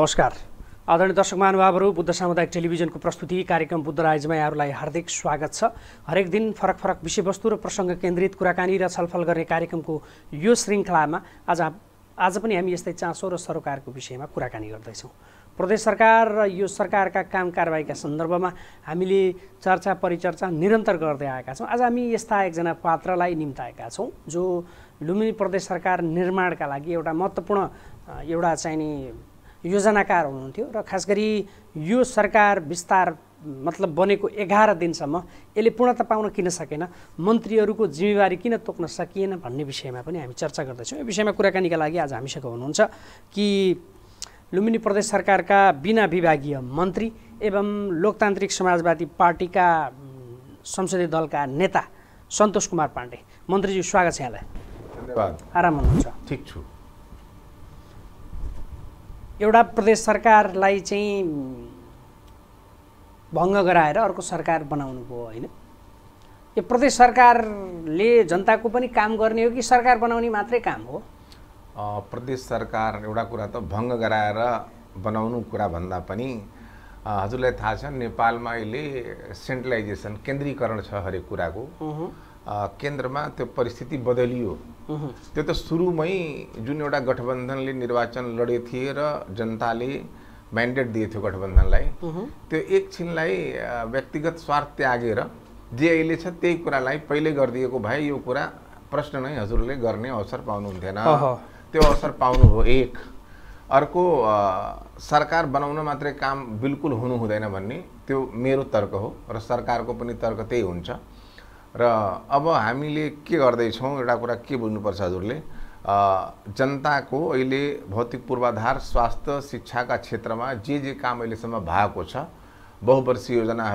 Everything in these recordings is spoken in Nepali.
नमस्कार आदरणीय दर्शक महानुभावहरू बुद्ध सामुदायिक टेलिभिजनको प्रस्तुति कार्यक्रम बुद्ध राइजमा यहाँहरूलाई हार्दिक स्वागत छ हरेक दिन फरक फरक विषयवस्तु र प्रसङ्ग केन्द्रित कुराकानी र छलफल गर्ने कार्यक्रमको यो श्रृङ्खलामा आज आज पनि हामी यस्तै चासो र सरोकारको विषयमा कुराकानी गर्दैछौँ प्रदेश सरकार र यो सरकारका काम कारवाहीका सन्दर्भमा हामीले चर्चा परिचर्चा निरन्तर गर्दै आएका छौँ आज हामी यस्ता एकजना पात्रलाई निम्ताएका छौँ जो लुम्बिनी प्रदेश सरकार निर्माणका लागि एउटा महत्त्वपूर्ण एउटा चाहिने योजनाकार हुनुहुन्थ्यो र खास गरी यो सरकार विस्तार मतलब बनेको एघार दिनसम्म यसले पूर्णता पाउन किन सकेन मन्त्रीहरूको जिम्मेवारी किन तोक्न सकिएन भन्ने विषयमा पनि हामी चर्चा गर्दैछौँ यो विषयमा कुराकानीका लागि आज हामीसँग हुनुहुन्छ कि लुम्बिनी प्रदेश सरकारका बिना विभागीय मन्त्री एवं लोकतान्त्रिक समाजवादी पार्टीका संसदीय दलका नेता सन्तोष कुमार पाण्डे मन्त्रीज्यू स्वागत छ यहाँलाई धन्यवाद आराम हुनुहुन्छ ठिक छु एउटा प्रदेश सरकारलाई चाहिँ भङ्ग गराएर अर्को सरकार बनाउनु भयो होइन यो प्रदेश सरकारले जनताको पनि काम गर्ने हो कि सरकार बनाउने मात्रै काम हो प्रदेश सरकार एउटा कुरा त भङ्ग गराएर बनाउनु कुरा भन्दा पनि हजुरलाई थाहा छ नेपालमा अहिले सेन्ट्रलाइजेसन केन्द्रीकरण छ हरेक कुराको केन्द्रमा त्यो परिस्थिति बदलियो त्यो त सुरुमै जुन एउटा गठबन्धनले निर्वाचन लडे थिए र जनताले म्यान्डेट दिएको थियो गठबन्धनलाई त्यो एकछिनलाई व्यक्तिगत स्वार्थ त्यागेर जे अहिले छ त्यही कुरालाई पहिल्यै गरिदिएको भए यो कुरा प्रश्न नै हजुरले गर्ने अवसर पाउनुहुन्थेन त्यो अवसर पाउनु हो एक अर्को सरकार बनाउन मात्रै काम बिल्कुल हुनु हुँदैन भन्ने त्यो मेरो तर्क हो र सरकारको पनि तर्क त्यही हुन्छ अब हमी के बुझ् एउटा कुरा जनता को अलग भौतिक पूर्वाधार स्वास्थ्य शिक्षा का क्षेत्र में जे जे काम अहिलेसम्म बहुवर्षीय योजना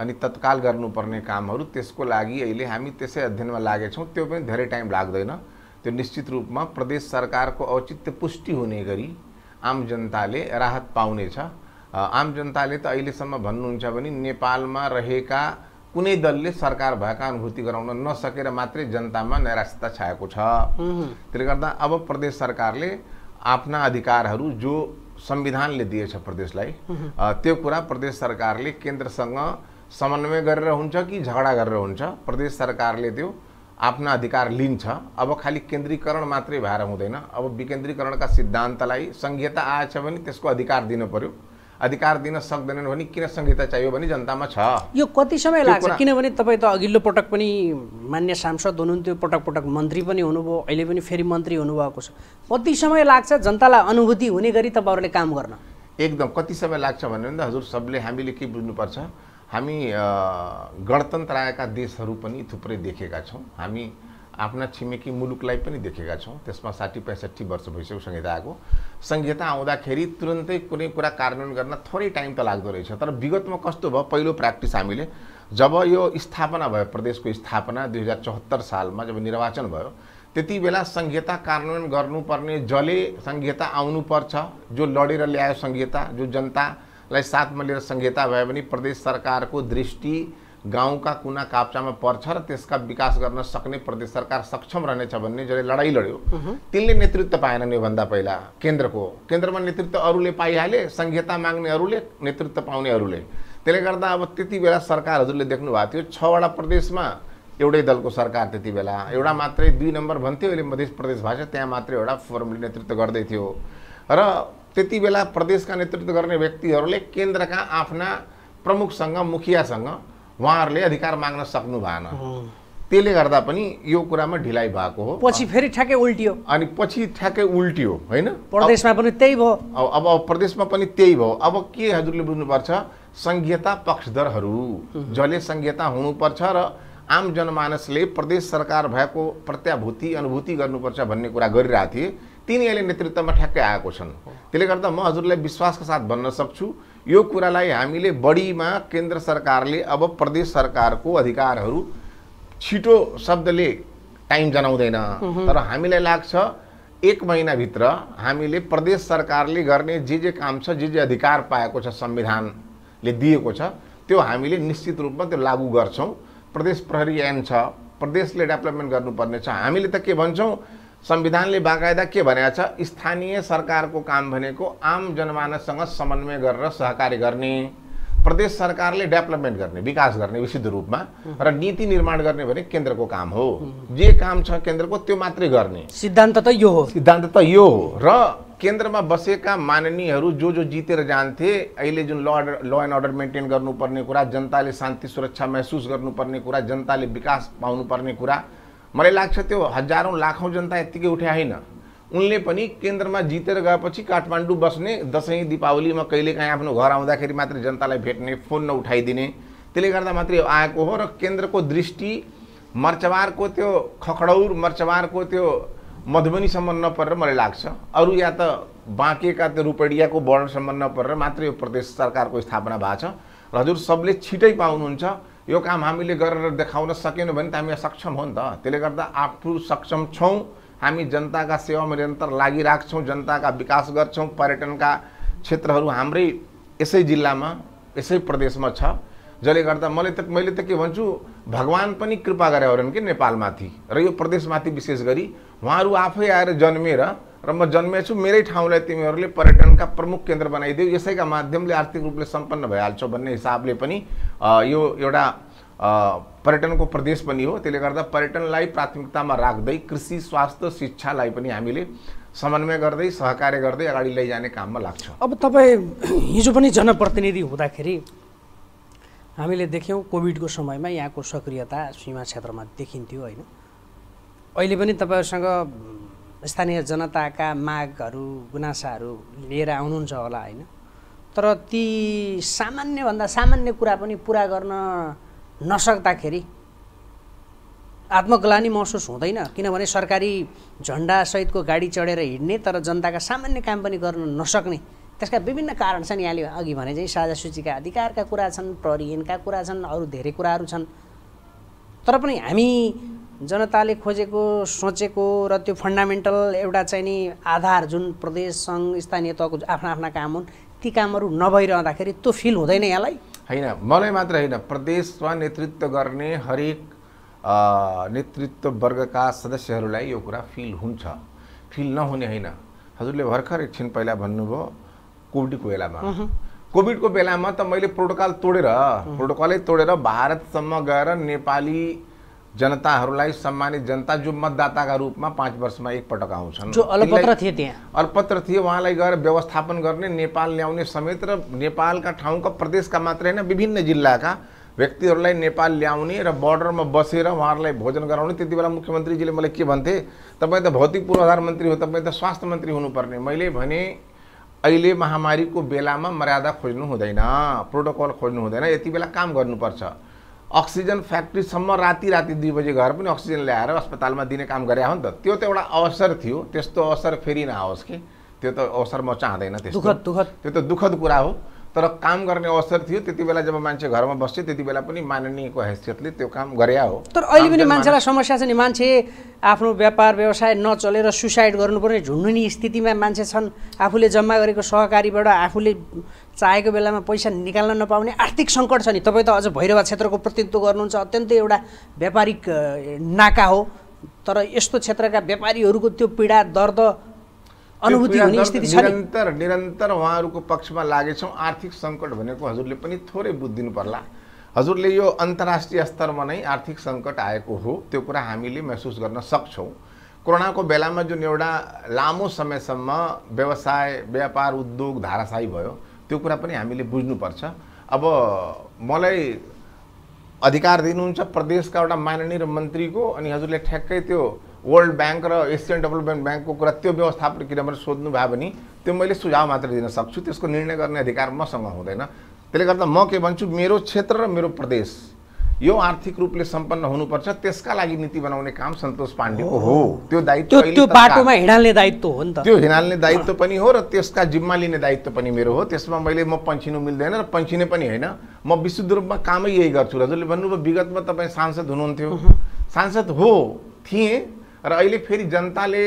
अभी तत्काल करूर्ने काम को लगी अमी ते अध्ययन में लगे तो धर टाइम लगेन तो निश्चित रूप में प्रदेश सरकार को औचित्य पुष्टि होने गरी आम जनता ने राहत पाने आम जनता ने तो अलसम भन्न में रहकर कुनै दलले सरकार भएका अनुभूति गराउन नसकेर मात्रै जनतामा निराशता छाएको छ त्यसले गर्दा अब प्रदेश सरकारले आफ्ना अधिकारहरू जो संविधानले दिएछ प्रदेशलाई त्यो कुरा प्रदेश सरकारले केन्द्रसँग समन्वय गरेर हुन्छ कि झगडा गरेर हुन्छ प्रदेश सरकारले त्यो आफ्ना अधिकार लिन्छ अब खालि केन्द्रीकरण मात्रै भएर हुँदैन अब विकेन्द्रीकरणका सिद्धान्तलाई सङ्घीयता आएछ भने त्यसको अधिकार दिनु पर्यो अधिकार दिन सक्दैनन् भने किन संहिता चाहियो भने जनतामा छ यो कति समय लाग्छ किनभने तपाईँ त अघिल्लो पटक पनि मान्य सांसद हुनुहुन्थ्यो पटक पटक मन्त्री पनि हुनुभयो अहिले पनि फेरि मन्त्री हुनुभएको छ कति समय लाग्छ जनतालाई अनुभूति हुने गरी तपाईँहरूले काम गर्न एकदम कति समय लाग्छ भन्यो भने त हजुर सबले हामीले के बुझ्नुपर्छ हामी गणतन्त्र आएका देशहरू पनि थुप्रै देखेका छौँ हामी आफ्ना छिमेकी मुलुकलाई पनि देखेका छौँ त्यसमा साठी पैँसठी वर्ष भइसक्यो संहिता आएको संहिता आउँदाखेरि तुरन्तै कुनै कुरा कार्यान्वयन गर्न थोरै टाइम त लाग्दो रहेछ तर विगतमा कस्तो भयो पहिलो प्र्याक्टिस हामीले जब यो स्थापना भयो प्रदेशको स्थापना दुई हजार चौहत्तर सालमा जब निर्वाचन भयो त्यति बेला संहिता कार्यान्वयन गर्नुपर्ने जसले संहिता आउनुपर्छ जो लडेर ल्यायो संहिता जो जनतालाई साथमा लिएर संहिता भयो पनि प्रदेश सरकारको दृष्टि गाउँका कुना काप्चामा पर्छ र त्यसका विकास गर्न सक्ने प्रदेश सरकार सक्षम रहनेछ भन्ने जसले लडाइँ लड्यो तिनले नेतृत्व पाएनन् योभन्दा पहिला केन्द्रको केन्द्रमा नेतृत्व अरूले पाइहाले सङ्घीयता माग्नेहरूले नेतृत्व पाउनेहरूले त्यसले गर्दा अब त्यति बेला सरकारहरूले देख्नु भएको थियो छवटा प्रदेशमा एउटै दलको सरकार त्यति बेला एउटा मात्रै दुई नम्बर भन्थ्यो अहिले मध्य प्रदेश भाषा त्यहाँ मात्रै एउटा फोरमले नेतृत्व गर्दै थियो र त्यति बेला प्रदेशका नेतृत्व गर्ने व्यक्तिहरूले केन्द्रका आफ्ना प्रमुखसँग मुखियासँग उहाँहरूले अधिकार माग्न सक्नु भएन त्यसले गर्दा पनि यो कुरामा ढिलाइ भएको हो पछि फेरि ठ्याक्कै उल्टियो अनि पछि ठ्याक्कै उल्टियो होइन प्रदेशमा पनि त्यही भयो अब अब प्रदेशमा पनि त्यही भयो अब के हजुरले बुझ्नुपर्छ सङ्घीयता पक्षधरहरू जसले सङ्घीयता हुनुपर्छ र आम जनमानसले प्रदेश सरकार भएको प्रत्याभूति अनुभूति गर्नुपर्छ भन्ने कुरा गरिरहेको थिए तिनीहरूले नेतृत्वमा ठ्याक्कै आएको छन् त्यसले गर्दा म हजुरलाई विश्वासको साथ भन्न सक्छु यो कुरालाई हामीले बढीमा केन्द्र सरकारले अब प्रदेश सरकारको अधिकारहरू छिटो शब्दले टाइम जनाउँदैन तर हामीलाई लाग्छ एक महिनाभित्र हामीले प्रदेश सरकारले गर्ने जे जे काम छ जे जे अधिकार पाएको छ संविधानले दिएको छ त्यो हामीले निश्चित रूपमा त्यो लागू गर्छौँ प्रदेश प्रहरी ऐन छ प्रदेशले डेभलपमेन्ट गर्नुपर्ने छ हामीले त के भन्छौँ संविधानले बाकायदा के भनेको छ स्थानीय सरकारको काम भनेको आम जनमानससँग समन्वय गरेर सहकारी गर्ने प्रदेश सरकारले डेभलपमेन्ट गर्ने विकास गर्ने विशुद्ध रूपमा र नीति निर्माण गर्ने भने केन्द्रको काम हो जे काम छ केन्द्रको त्यो मात्रै गर्ने सिद्धान्त त यो हो सिद्धान्त त यो हो र केन्द्रमा बसेका माननीयहरू जो जो जितेर जान्थे अहिले जुन ल ल एन्ड अर्डर मेन्टेन गर्नुपर्ने कुरा जनताले शान्ति सुरक्षा महसुस गर्नुपर्ने कुरा जनताले विकास पाउनुपर्ने कुरा मलाई लाग्छ त्यो हजारौँ लाखौँ जनता यत्तिकै उठ्या होइन उनले पनि केन्द्रमा जितेर गएपछि काठमाडौँ बस्ने दसैँ दिपावलीमा कहिलेकाहीँ आफ्नो घर आउँदाखेरि मात्रै जनतालाई भेट्ने फोन नउठाइदिने त्यसले गर्दा मात्रै आएको हो र केन्द्रको दृष्टि मर्चवारको त्यो खखडौर मर्चवारको त्यो मधुबनीसम्म नपरेर मलाई लाग्छ अरू या त बाँकेका त्यो रुपडियाको बर्डरसम्म नपरेर मात्रै यो प्रदेश सरकारको स्थापना भएको छ र हजुर सबले छिटै पाउनुहुन्छ यो काम हामीले गरेर देखाउन सकेनौँ भने त हामी सक्षम हो नि त त्यसले गर्दा आफू सक्षम छौँ हामी जनताका सेवामा निरन्तर लागिराख्छौँ जनताका विकास गर्छौँ पर्यटनका क्षेत्रहरू हाम्रै यसै जिल्लामा यसै प्रदेशमा छ जसले गर्दा मैले त मैले त के भन्छु भगवान् पनि कृपा गरे हो कि नेपालमाथि र यो प्रदेशमाथि विशेष गरी उहाँहरू आफै आएर जन्मेर र म जन्मेछु मेरै ठाउँलाई तिमीहरूले पर्यटनका प्रमुख केन्द्र बनाइदियो यसैका माध्यमले आर्थिक रूपले सम्पन्न भइहाल्छौ भन्ने हिसाबले पनि यो एउटा पर्यटनको प्रदेश पनि हो त्यसले गर्दा पर्यटनलाई प्राथमिकतामा राख्दै कृषि स्वास्थ्य शिक्षालाई पनि हामीले समन्वय गर्दै सहकार्य गर्दै अगाडि लैजाने काममा लाग्छ अब तपाईँ हिजो पनि जनप्रतिनिधि हुँदाखेरि हामीले देख्यौँ कोभिडको समयमा यहाँको सक्रियता सीमा क्षेत्रमा देखिन्थ्यो होइन अहिले पनि तपाईँहरूसँग स्थानीय जनताका मागहरू गुनासाहरू लिएर आउनुहुन्छ होला होइन तर ती सामान्यभन्दा सामान्य कुरा पनि पुरा गर्न नसक्दाखेरि आत्मग्लानी महसुस हुँदैन किनभने सरकारी झन्डासहितको गाडी चढेर हिँड्ने तर जनताका सामान्य काम पनि गर्न नसक्ने त्यसका विभिन्न कारण छन् यहाँले अघि भने चाहिँ साझा सूचीका अधिकारका कुरा छन् प्रहरीनका कुरा छन् अरू धेरै कुराहरू छन् तर पनि हामी जनताले खोजेको सोचेको र त्यो फन्डामेन्टल एउटा चाहिँ नि आधार जुन प्रदेश सङ्घ स्थानीय तहको आफ्ना आफ्ना काम हुन् ती कामहरू नभइरहँदाखेरि त्यो फिल हुँदैन यहाँलाई होइन मलाई मात्र होइन प्रदेशमा नेतृत्व गर्ने हरेक नेतृत्व वर्गका सदस्यहरूलाई यो कुरा फिल हुन्छ फिल नहुने होइन हजुरले भर्खर एकछिन पहिला भन्नुभयो कोभिडको बेलामा कोभिडको बेलामा त मैले प्रोटोकल तोडेर प्रोटोकलै तोडेर भारतसम्म गएर नेपाली जनताहरूलाई सम्मानित जनता जो मतदाताका रूपमा पाँच वर्षमा एकपटक आउँछन् जो अलपत्र थिए त्यहाँ अलपत्र थिए उहाँलाई गएर व्यवस्थापन गर्ने नेपाल ल्याउने समेत र नेपालका ठाउँका प्रदेशका मात्रै होइन विभिन्न जिल्लाका व्यक्तिहरूलाई नेपाल ल्याउने र बोर्डरमा बसेर उहाँहरूलाई भोजन गराउने त्यति बेला मुख्यमन्त्रीजीले मलाई के भन्थे तपाईँ त भौतिक पूर्वाधार मन्त्री हो तपाईँ त स्वास्थ्य मन्त्री हुनुपर्ने मैले भने अहिले महामारीको बेलामा मर्यादा खोज्नु हुँदैन प्रोटोकल खोज्नु हुँदैन यति बेला काम गर्नुपर्छ अक्सिजन फ्याक्ट्रीसम्म राति राति दुई बजी गएर पनि अक्सिजन ल्याएर अस्पतालमा दिने काम गरे हो नि त त्यो त एउटा अवसर थियो त्यस्तो अवसर फेरि नआओस् कि त्यो त अवसर म चाहँदैन त्यो त दुःखद कुरा हो तर काम गर्ने अवसर थियो त्यति बेला जब मान्छे घरमा बस्थ्यो त्यति बेला पनि माननीयको हैसियतले त्यो काम गरे हो तर अहिले पनि मान्छेलाई समस्या छ नि मान्छे आफ्नो व्यापार व्यवसाय नचलेर सुसाइड गर्नुपर्ने झुन्डुनी स्थितिमा मान्छे छन् आफूले जम्मा गरेको सहकारीबाट आफूले चाहेको बेलामा पैसा निकाल्न नपाउने आर्थिक सङ्कट छ नि तपाईँ त अझ भैरवा क्षेत्रको प्रतिनिधित्व गर्नुहुन्छ अत्यन्तै एउटा व्यापारिक नाका हो तर यस्तो क्षेत्रका व्यापारीहरूको त्यो पीडा दर्द अनुभूति हुने स्थिति छ निरन्तर निरन्तर उहाँहरूको पक्षमा लागेछौँ आर्थिक सङ्कट भनेको हजुरले पनि थोरै बुझिदिनु पर्ला हजुरले यो अन्तर्राष्ट्रिय स्तरमा नै आर्थिक सङ्कट आएको हो त्यो कुरा हामीले महसुस गर्न सक्छौँ कोरोनाको बेलामा जुन एउटा लामो समयसम्म व्यवसाय व्यापार उद्योग धाराशाही भयो त्यो कुरा पनि हामीले बुझ्नुपर्छ अब मलाई अधिकार दिनुहुन्छ प्रदेशका एउटा माननीय मन्त्रीको अनि हजुरले ठ्याक्कै त्यो वर्ल्ड ब्याङ्क र एसियन डेभलपमेन्ट ब्याङ्कको कुरा त्यो व्यवस्थापन किनभने सोध्नु भयो भने त्यो मैले सुझाव मात्र दिन सक्छु त्यसको निर्णय गर्ने अधिकार मसँग हुँदैन त्यसले गर्दा म के भन्छु मेरो क्षेत्र र मेरो प्रदेश यो आर्थिक रूपले सम्पन्न हुनुपर्छ त्यसका लागि नीति बनाउने काम सन्तोष पाण्डेको हो त्यो दायित्व त्यो बाटोमा हिँडाल्ने दायित्व हो नि त त्यो हिँडाल्ने दायित्व पनि हो र त्यसका जिम्मा लिने दायित्व पनि मेरो हो त्यसमा मैले म पन्छिनु मिल्दैन र पन्छिने पनि होइन म विशुद्ध रूपमा कामै यही गर्छु हजुरले भन्नुभयो विगतमा तपाईँ सांसद हुनुहुन्थ्यो सांसद हो थिएँ र अहिले फेरि जनताले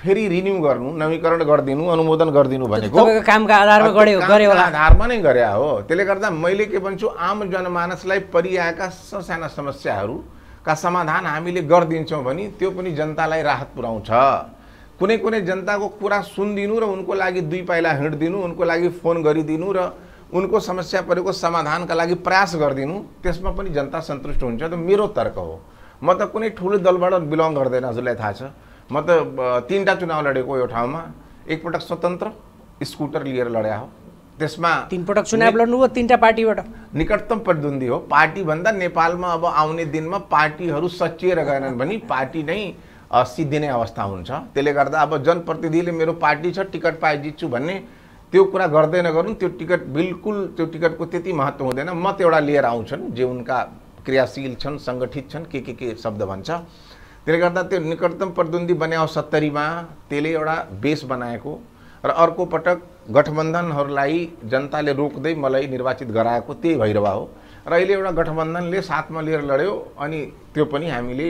फेरि रिन्यू गर्नु नवीकरण गरिदिनु अनुमोदन गरिदिनु भनेको कामका आधारमा आधारमा नै गरे हो त्यसले गर्दा मैले के भन्छु आम जनमानसलाई परिआएका ससाना समस्याहरूका समाधान हामीले गरिदिन्छौँ भने त्यो पनि जनतालाई राहत पुऱ्याउँछ कुनै कुनै जनताको कुरा सुनिदिनु र उनको लागि दुई पाइला हिँडिदिनु उनको लागि फोन गरिदिनु र उनको समस्या परेको समाधानका लागि प्रयास गरिदिनु त्यसमा पनि जनता सन्तुष्ट हुन्छ त मेरो तर्क हो म त कुनै ठुलो दलबाट बिलङ गर्दैन हजुरलाई थाहा छ म त तिनवटा चुनाव लडेको यो ठाउँमा एकपटक स्वतन्त्र स्कुटर लिएर लड्या हो त्यसमा तिनपटक चुनाव लड्नु लड्नुभयो तिनवटा पार्टीबाट निकटतम प्रतिद्वन्दी हो पार्टीभन्दा नेपालमा अब आउने दिनमा पार्टीहरू सचिएर गएनन् भने पार्टी नै सिद्धिने अवस्था हुन्छ त्यसले गर्दा अब जनप्रतिनिधिले मेरो पार्टी छ टिकट पाए जित्छु भन्ने त्यो कुरा गर्दै नगरौँ त्यो टिकट बिल्कुल त्यो टिकटको त्यति महत्त्व हुँदैन म त एउटा लिएर आउँछन् जे उनका क्रियाशील छन् सङ्गठित छन् के के के शब्द भन्छ त्यसले गर्दा त्यो निकटतम प्रतिद्वन्दी बन्यो सत्तरीमा त्यसले एउटा बेस बनाएको र अर्को पटक गठबन्धनहरूलाई जनताले रोक्दै मलाई निर्वाचित गराएको त्यही भैरवा हो र अहिले एउटा गठबन्धनले साथमा लिएर लड्यो अनि त्यो पनि हामीले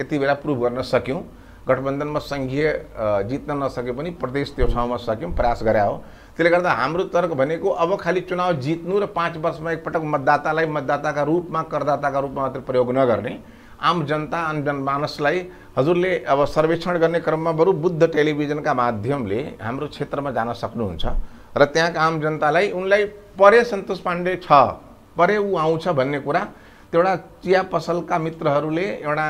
यति बेला प्रुभ गर्न सक्यौँ गठबन्धनमा सङ्घीय जित्न नसके पनि प्रदेश त्यो ठाउँमा सक्यौँ प्रयास गरे हो त्यसले गर्दा हाम्रो तर्क भनेको अब खालि चुनाव जित्नु र पाँच वर्षमा एकपटक मतदातालाई मतदाताका रूपमा करदाताका रूपमा मात्र प्रयोग नगर्ने आम जनता आम जनमानसलाई हजुरले अब सर्वेक्षण गर्ने क्रममा बरु बुद्ध टेलिभिजनका माध्यमले हाम्रो क्षेत्रमा जान सक्नुहुन्छ र त्यहाँका आम जनतालाई उनलाई परे सन्तोष पाण्डे छ परे ऊ आउँछ भन्ने कुरा त्यो एउटा चिया पसलका मित्रहरूले एउटा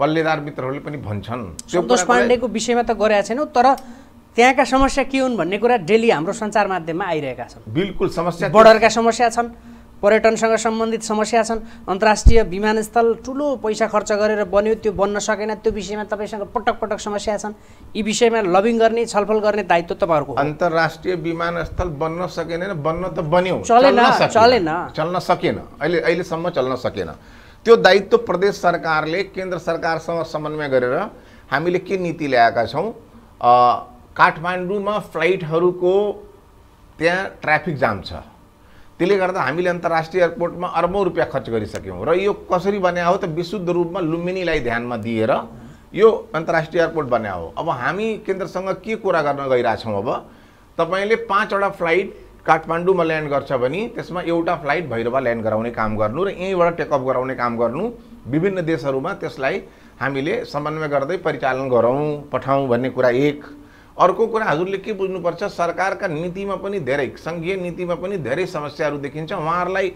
पल्लेदार मित्रहरूले पनि भन्छन् सन्तोष पाण्डेको विषयमा त गरेका छैनौँ तर त्यहाँका समस्या के हुन् भन्ने कुरा डेली हाम्रो सञ्चार माध्यममा आइरहेका छन् बिल्कुल समस्या बर्डरका समस्या छन् पर्यटनसँग सम्बन्धित समस्या छन् अन्तर्राष्ट्रिय विमानस्थल ठुलो पैसा खर्च गरेर बन्यो त्यो बन्न सकेन त्यो विषयमा तपाईँसँग पटक पटक समस्या छन् यी विषयमा लभिङ गर्ने छलफल गर्ने दायित्व तपाईँहरूको अन्तर्राष्ट्रिय विमानस्थल बन्न सकेन बन्न त बन्यो चलेन चलेन चल्न सकेन अहिले अहिलेसम्म चल्न सकेन त्यो दायित्व प्रदेश सरकारले केन्द्र सरकारसँग समन्वय गरेर हामीले के नीति ल्याएका छौँ काठमाडौँमा फ्लाइटहरूको त्यहाँ ट्राफिक जाम छ त्यसले गर्दा हामीले अन्तर्राष्ट्रिय एयरपोर्टमा अर्बौँ रुपियाँ खर्च गरिसक्यौँ र यो कसरी बन्या हो त विशुद्ध रूपमा लुम्बिनीलाई ध्यानमा दिएर यो अन्तर्राष्ट्रिय एयरपोर्ट बन्या हो अब हामी केन्द्रसँग के कुरा गर्न गइरहेछौँ अब तपाईँले पाँचवटा फ्लाइट काठमाडौँमा ल्यान्ड गर्छ भने त्यसमा एउटा फ्लाइट भैरवा ल्यान्ड गराउने काम गर्नु र यहीँबाट टेकअप गराउने काम गर्नु विभिन्न देशहरूमा त्यसलाई हामीले समन्वय गर्दै परिचालन गरौँ पठाउँ भन्ने कुरा एक अर्को कुरा हजुरले के बुझ्नुपर्छ सरकारका नीतिमा पनि धेरै सङ्घीय नीतिमा पनि धेरै समस्याहरू देखिन्छ उहाँहरूलाई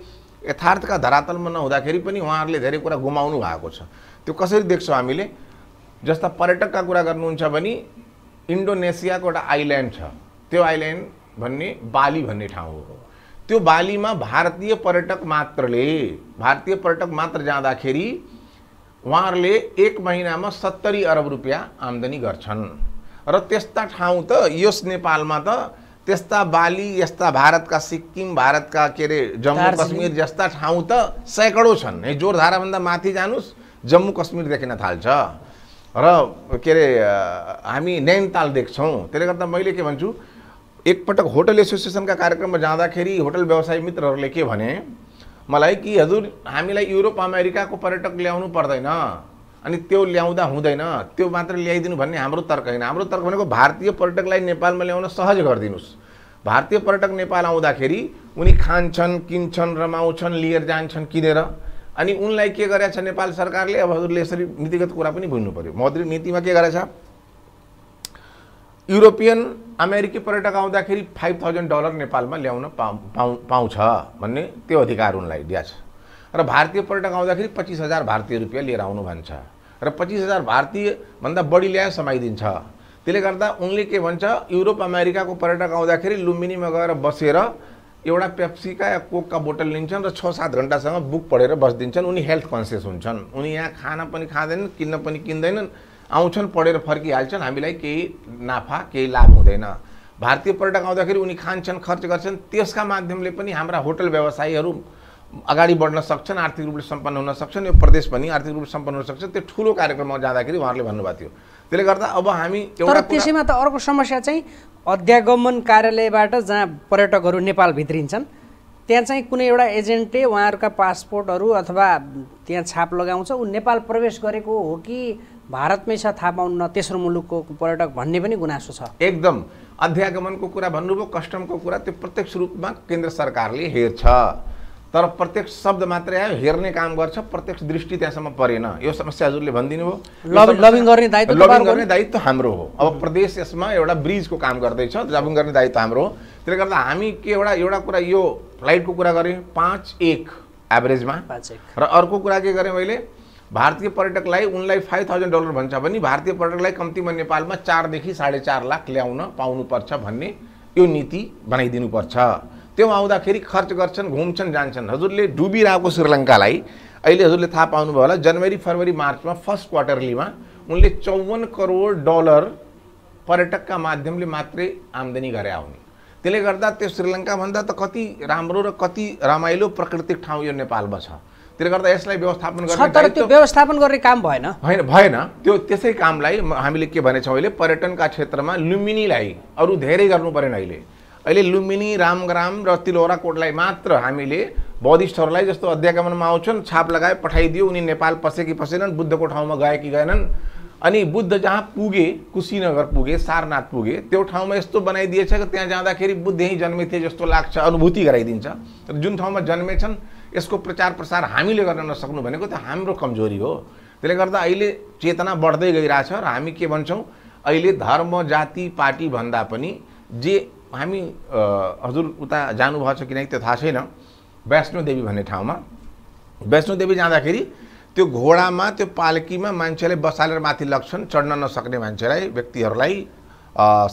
यथार्थका धरातलमा नहुँदाखेरि पनि उहाँहरूले धेरै कुरा गुमाउनु भएको छ त्यो कसरी देख्छौँ हामीले जस्ता पर्यटकका कुरा गर्नुहुन्छ भने इन्डोनेसियाको एउटा आइल्यान्ड छ त्यो आइल्यान्ड भन्ने बाली भन्ने ठाउँ हो त्यो बालीमा भारतीय पर्यटक मात्रले भारतीय पर्यटक मात्र जाँदाखेरि उहाँहरूले एक महिनामा सत्तरी अरब रुपियाँ आम्दानी गर्छन् र त्यस्ता ठाउँ त यस नेपालमा त त्यस्ता बाली यस्ता भारतका सिक्किम भारतका के अरे जम्मू कश्मीर जस्ता ठाउँ त सैकडौँ छन् है जोरधाराभन्दा माथि जानुहोस् जम्मू कश्मीर देखिन थाल्छ र के अरे हामी नैनताल देख्छौँ त्यसले गर्दा मैले के भन्छु एकपटक होटल एसोसिएसनका कार्यक्रममा जाँदाखेरि होटल व्यवसाय मित्रहरूले के भने मलाई कि हजुर हामीलाई युरोप अमेरिकाको पर्यटक ल्याउनु पर्दैन अनि त्यो ल्याउँदा हुँदैन त्यो मात्र ल्याइदिनु भन्ने हाम्रो तर्क होइन हाम्रो तर्क भनेको भारतीय पर्यटकलाई नेपालमा ल्याउन सहज गरिदिनुहोस् भारतीय पर्यटक नेपाल आउँदाखेरि उनी खान्छन् किन्छन् रमाउँछन् लिएर जान्छन् किनेर अनि उनलाई के गरेछ नेपाल सरकारले अब हजुरले यसरी नीतिगत कुरा पनि बुझ्नु पऱ्यो मौद्रिक नीतिमा के गरेछ युरोपियन अमेरिकी पर्यटक आउँदाखेरि फाइभ थाउजन्ड डलर नेपालमा ल्याउन पाउ पाउँछ भन्ने त्यो अधिकार उनलाई दिएछ र भारतीय पर्यटक आउँदाखेरि पच्चिस हजार भारतीय रुपियाँ लिएर आउनु भन्छ र पच्चिस हजार भारतीय भारतीयभन्दा बढी ल्याए समाइदिन्छ त्यसले गर्दा उनले के भन्छ युरोप अमेरिकाको पर्यटक आउँदाखेरि लुम्बिनीमा गएर बसेर एउटा पेप्सीका या कोकका बोटल लिन्छन् र छ सात घन्टासँग बुक पढेर बसिदिन्छन् उनी हेल्थ कन्सियस हुन्छन् उनी यहाँ खान पनि खाँदैनन् किन्न पनि किन्दैनन् आउँछन् पढेर फर्किहाल्छन् हामीलाई केही नाफा केही लाभ हुँदैन भारतीय पर्यटक आउँदाखेरि उनी खान्छन् खर्च गर्छन् त्यसका माध्यमले पनि हाम्रा होटल व्यवसायीहरू अगाडि बढ्न सक्छन् आर्थिक रूपले सम्पन्न हुन सक्छन् यो प्रदेश पनि आर्थिक रूपले सम्पन्न हुन सक्छ त्यो ठुलो कार्यक्रममा जाँदाखेरि उहाँहरूले भन्नुभएको थियो त्यसले गर्दा अब हामी तर त्यसैमा त अर्को समस्या चाहिँ अध्यागमन कार्यालयबाट जहाँ पर्यटकहरू नेपाल भित्रिन्छन् त्यहाँ चाहिँ कुनै एउटा एजेन्टले उहाँहरूका पासपोर्टहरू अथवा त्यहाँ छाप लगाउँछ ऊ नेपाल प्रवेश गरेको हो कि भारतमै छ थाहा पाउन तेस्रो मुलुकको पर्यटक भन्ने पनि गुनासो छ एकदम अध्यागमनको कुरा भन्नुभयो कस्टमको कुरा त्यो प्रत्यक्ष रूपमा केन्द्र सरकारले हेर्छ तर प्रत्यक्ष शब्द मात्रै आयो हेर्ने काम गर्छ प्रत्यक्ष दृष्टि त्यहाँसम्म परेन यो समस्या हजुरले भनिदिनु भयो लभिङ गर्ने दायित्व लभिङ हाम्रो हो अब प्रदेश यसमा एउटा ब्रिजको काम गर्दैछ लभिङ गर्ने दायित्व हाम्रो हो त्यसले गर्दा हामी के एउटा एउटा कुरा यो फ्लाइटको कुरा गरेँ पाँच एक एभरेजमा र अर्को कुरा के गरेँ मैले भारतीय पर्यटकलाई उनलाई फाइभ थाउजन्ड डलर भन्छ भने भारतीय पर्यटकलाई कम्तीमा नेपालमा चारदेखि साढे चार लाख ल्याउन पाउनुपर्छ भन्ने यो नीति बनाइदिनुपर्छ त्यो आउँदाखेरि खर्च गर्छन् घुम्छन् जान्छन् हजुरले डुबिरहेको श्रीलङ्कालाई अहिले हजुरले थाहा पाउनुभयो होला जनवरी फरवरी मार्चमा फर्स्ट क्वार्टरलीमा उनले चौवन्न करोड डलर पर्यटकका माध्यमले मात्रै आम्दानी गरे हुन् त्यसले गर्दा त्यो श्रीलङ्काभन्दा त कति राम्रो र कति रमाइलो प्राकृतिक ठाउँ यो नेपालमा छ त्यसले गर्दा यसलाई व्यवस्थापन गर्ने तर त्यो व्यवस्थापन गर्ने काम भएन होइन भएन त्यो त्यसै कामलाई हामीले के भनेछौँ अहिले पर्यटनका क्षेत्रमा लुम्बिनीलाई अरू धेरै गर्नु परेन अहिले अहिले लुम्बिनी रामग्राम र तिलोराकोटलाई मात्र हामीले बौद्धिस्टहरूलाई जस्तो अध्यागमनमा आउँछन् छाप लगाए पठाइदियो उनी नेपाल पसे कि पसेनन् बुद्धको ठाउँमा गए कि गएनन् अनि बुद्ध जहाँ पुगे कुशीनगर पुगे सारनाथ पुगे त्यो ठाउँमा यस्तो बनाइदिएछ कि त्यहाँ जाँदाखेरि बुद्ध यहीँ थिए जस्तो लाग्छ अनुभूति गराइदिन्छ र जुन ठाउँमा जन्मेछन् यसको प्रचार प्रसार हामीले गर्न नसक्नु भनेको त्यो हाम्रो कमजोरी हो त्यसले गर्दा अहिले चेतना बढ्दै गइरहेछ र हामी के भन्छौँ अहिले धर्म जाति पार्टी भन्दा पनि जे हामी हजुर उता जानुभएको छ किनकि त्यो थाहा छैन वैष्णोदेवी भन्ने ठाउँमा वैष्णोदेवी जाँदाखेरि त्यो घोडामा त्यो पालकीमा मान्छेलाई बसालेर माथि लग्छन् चढ्न नसक्ने मान्छेलाई व्यक्तिहरूलाई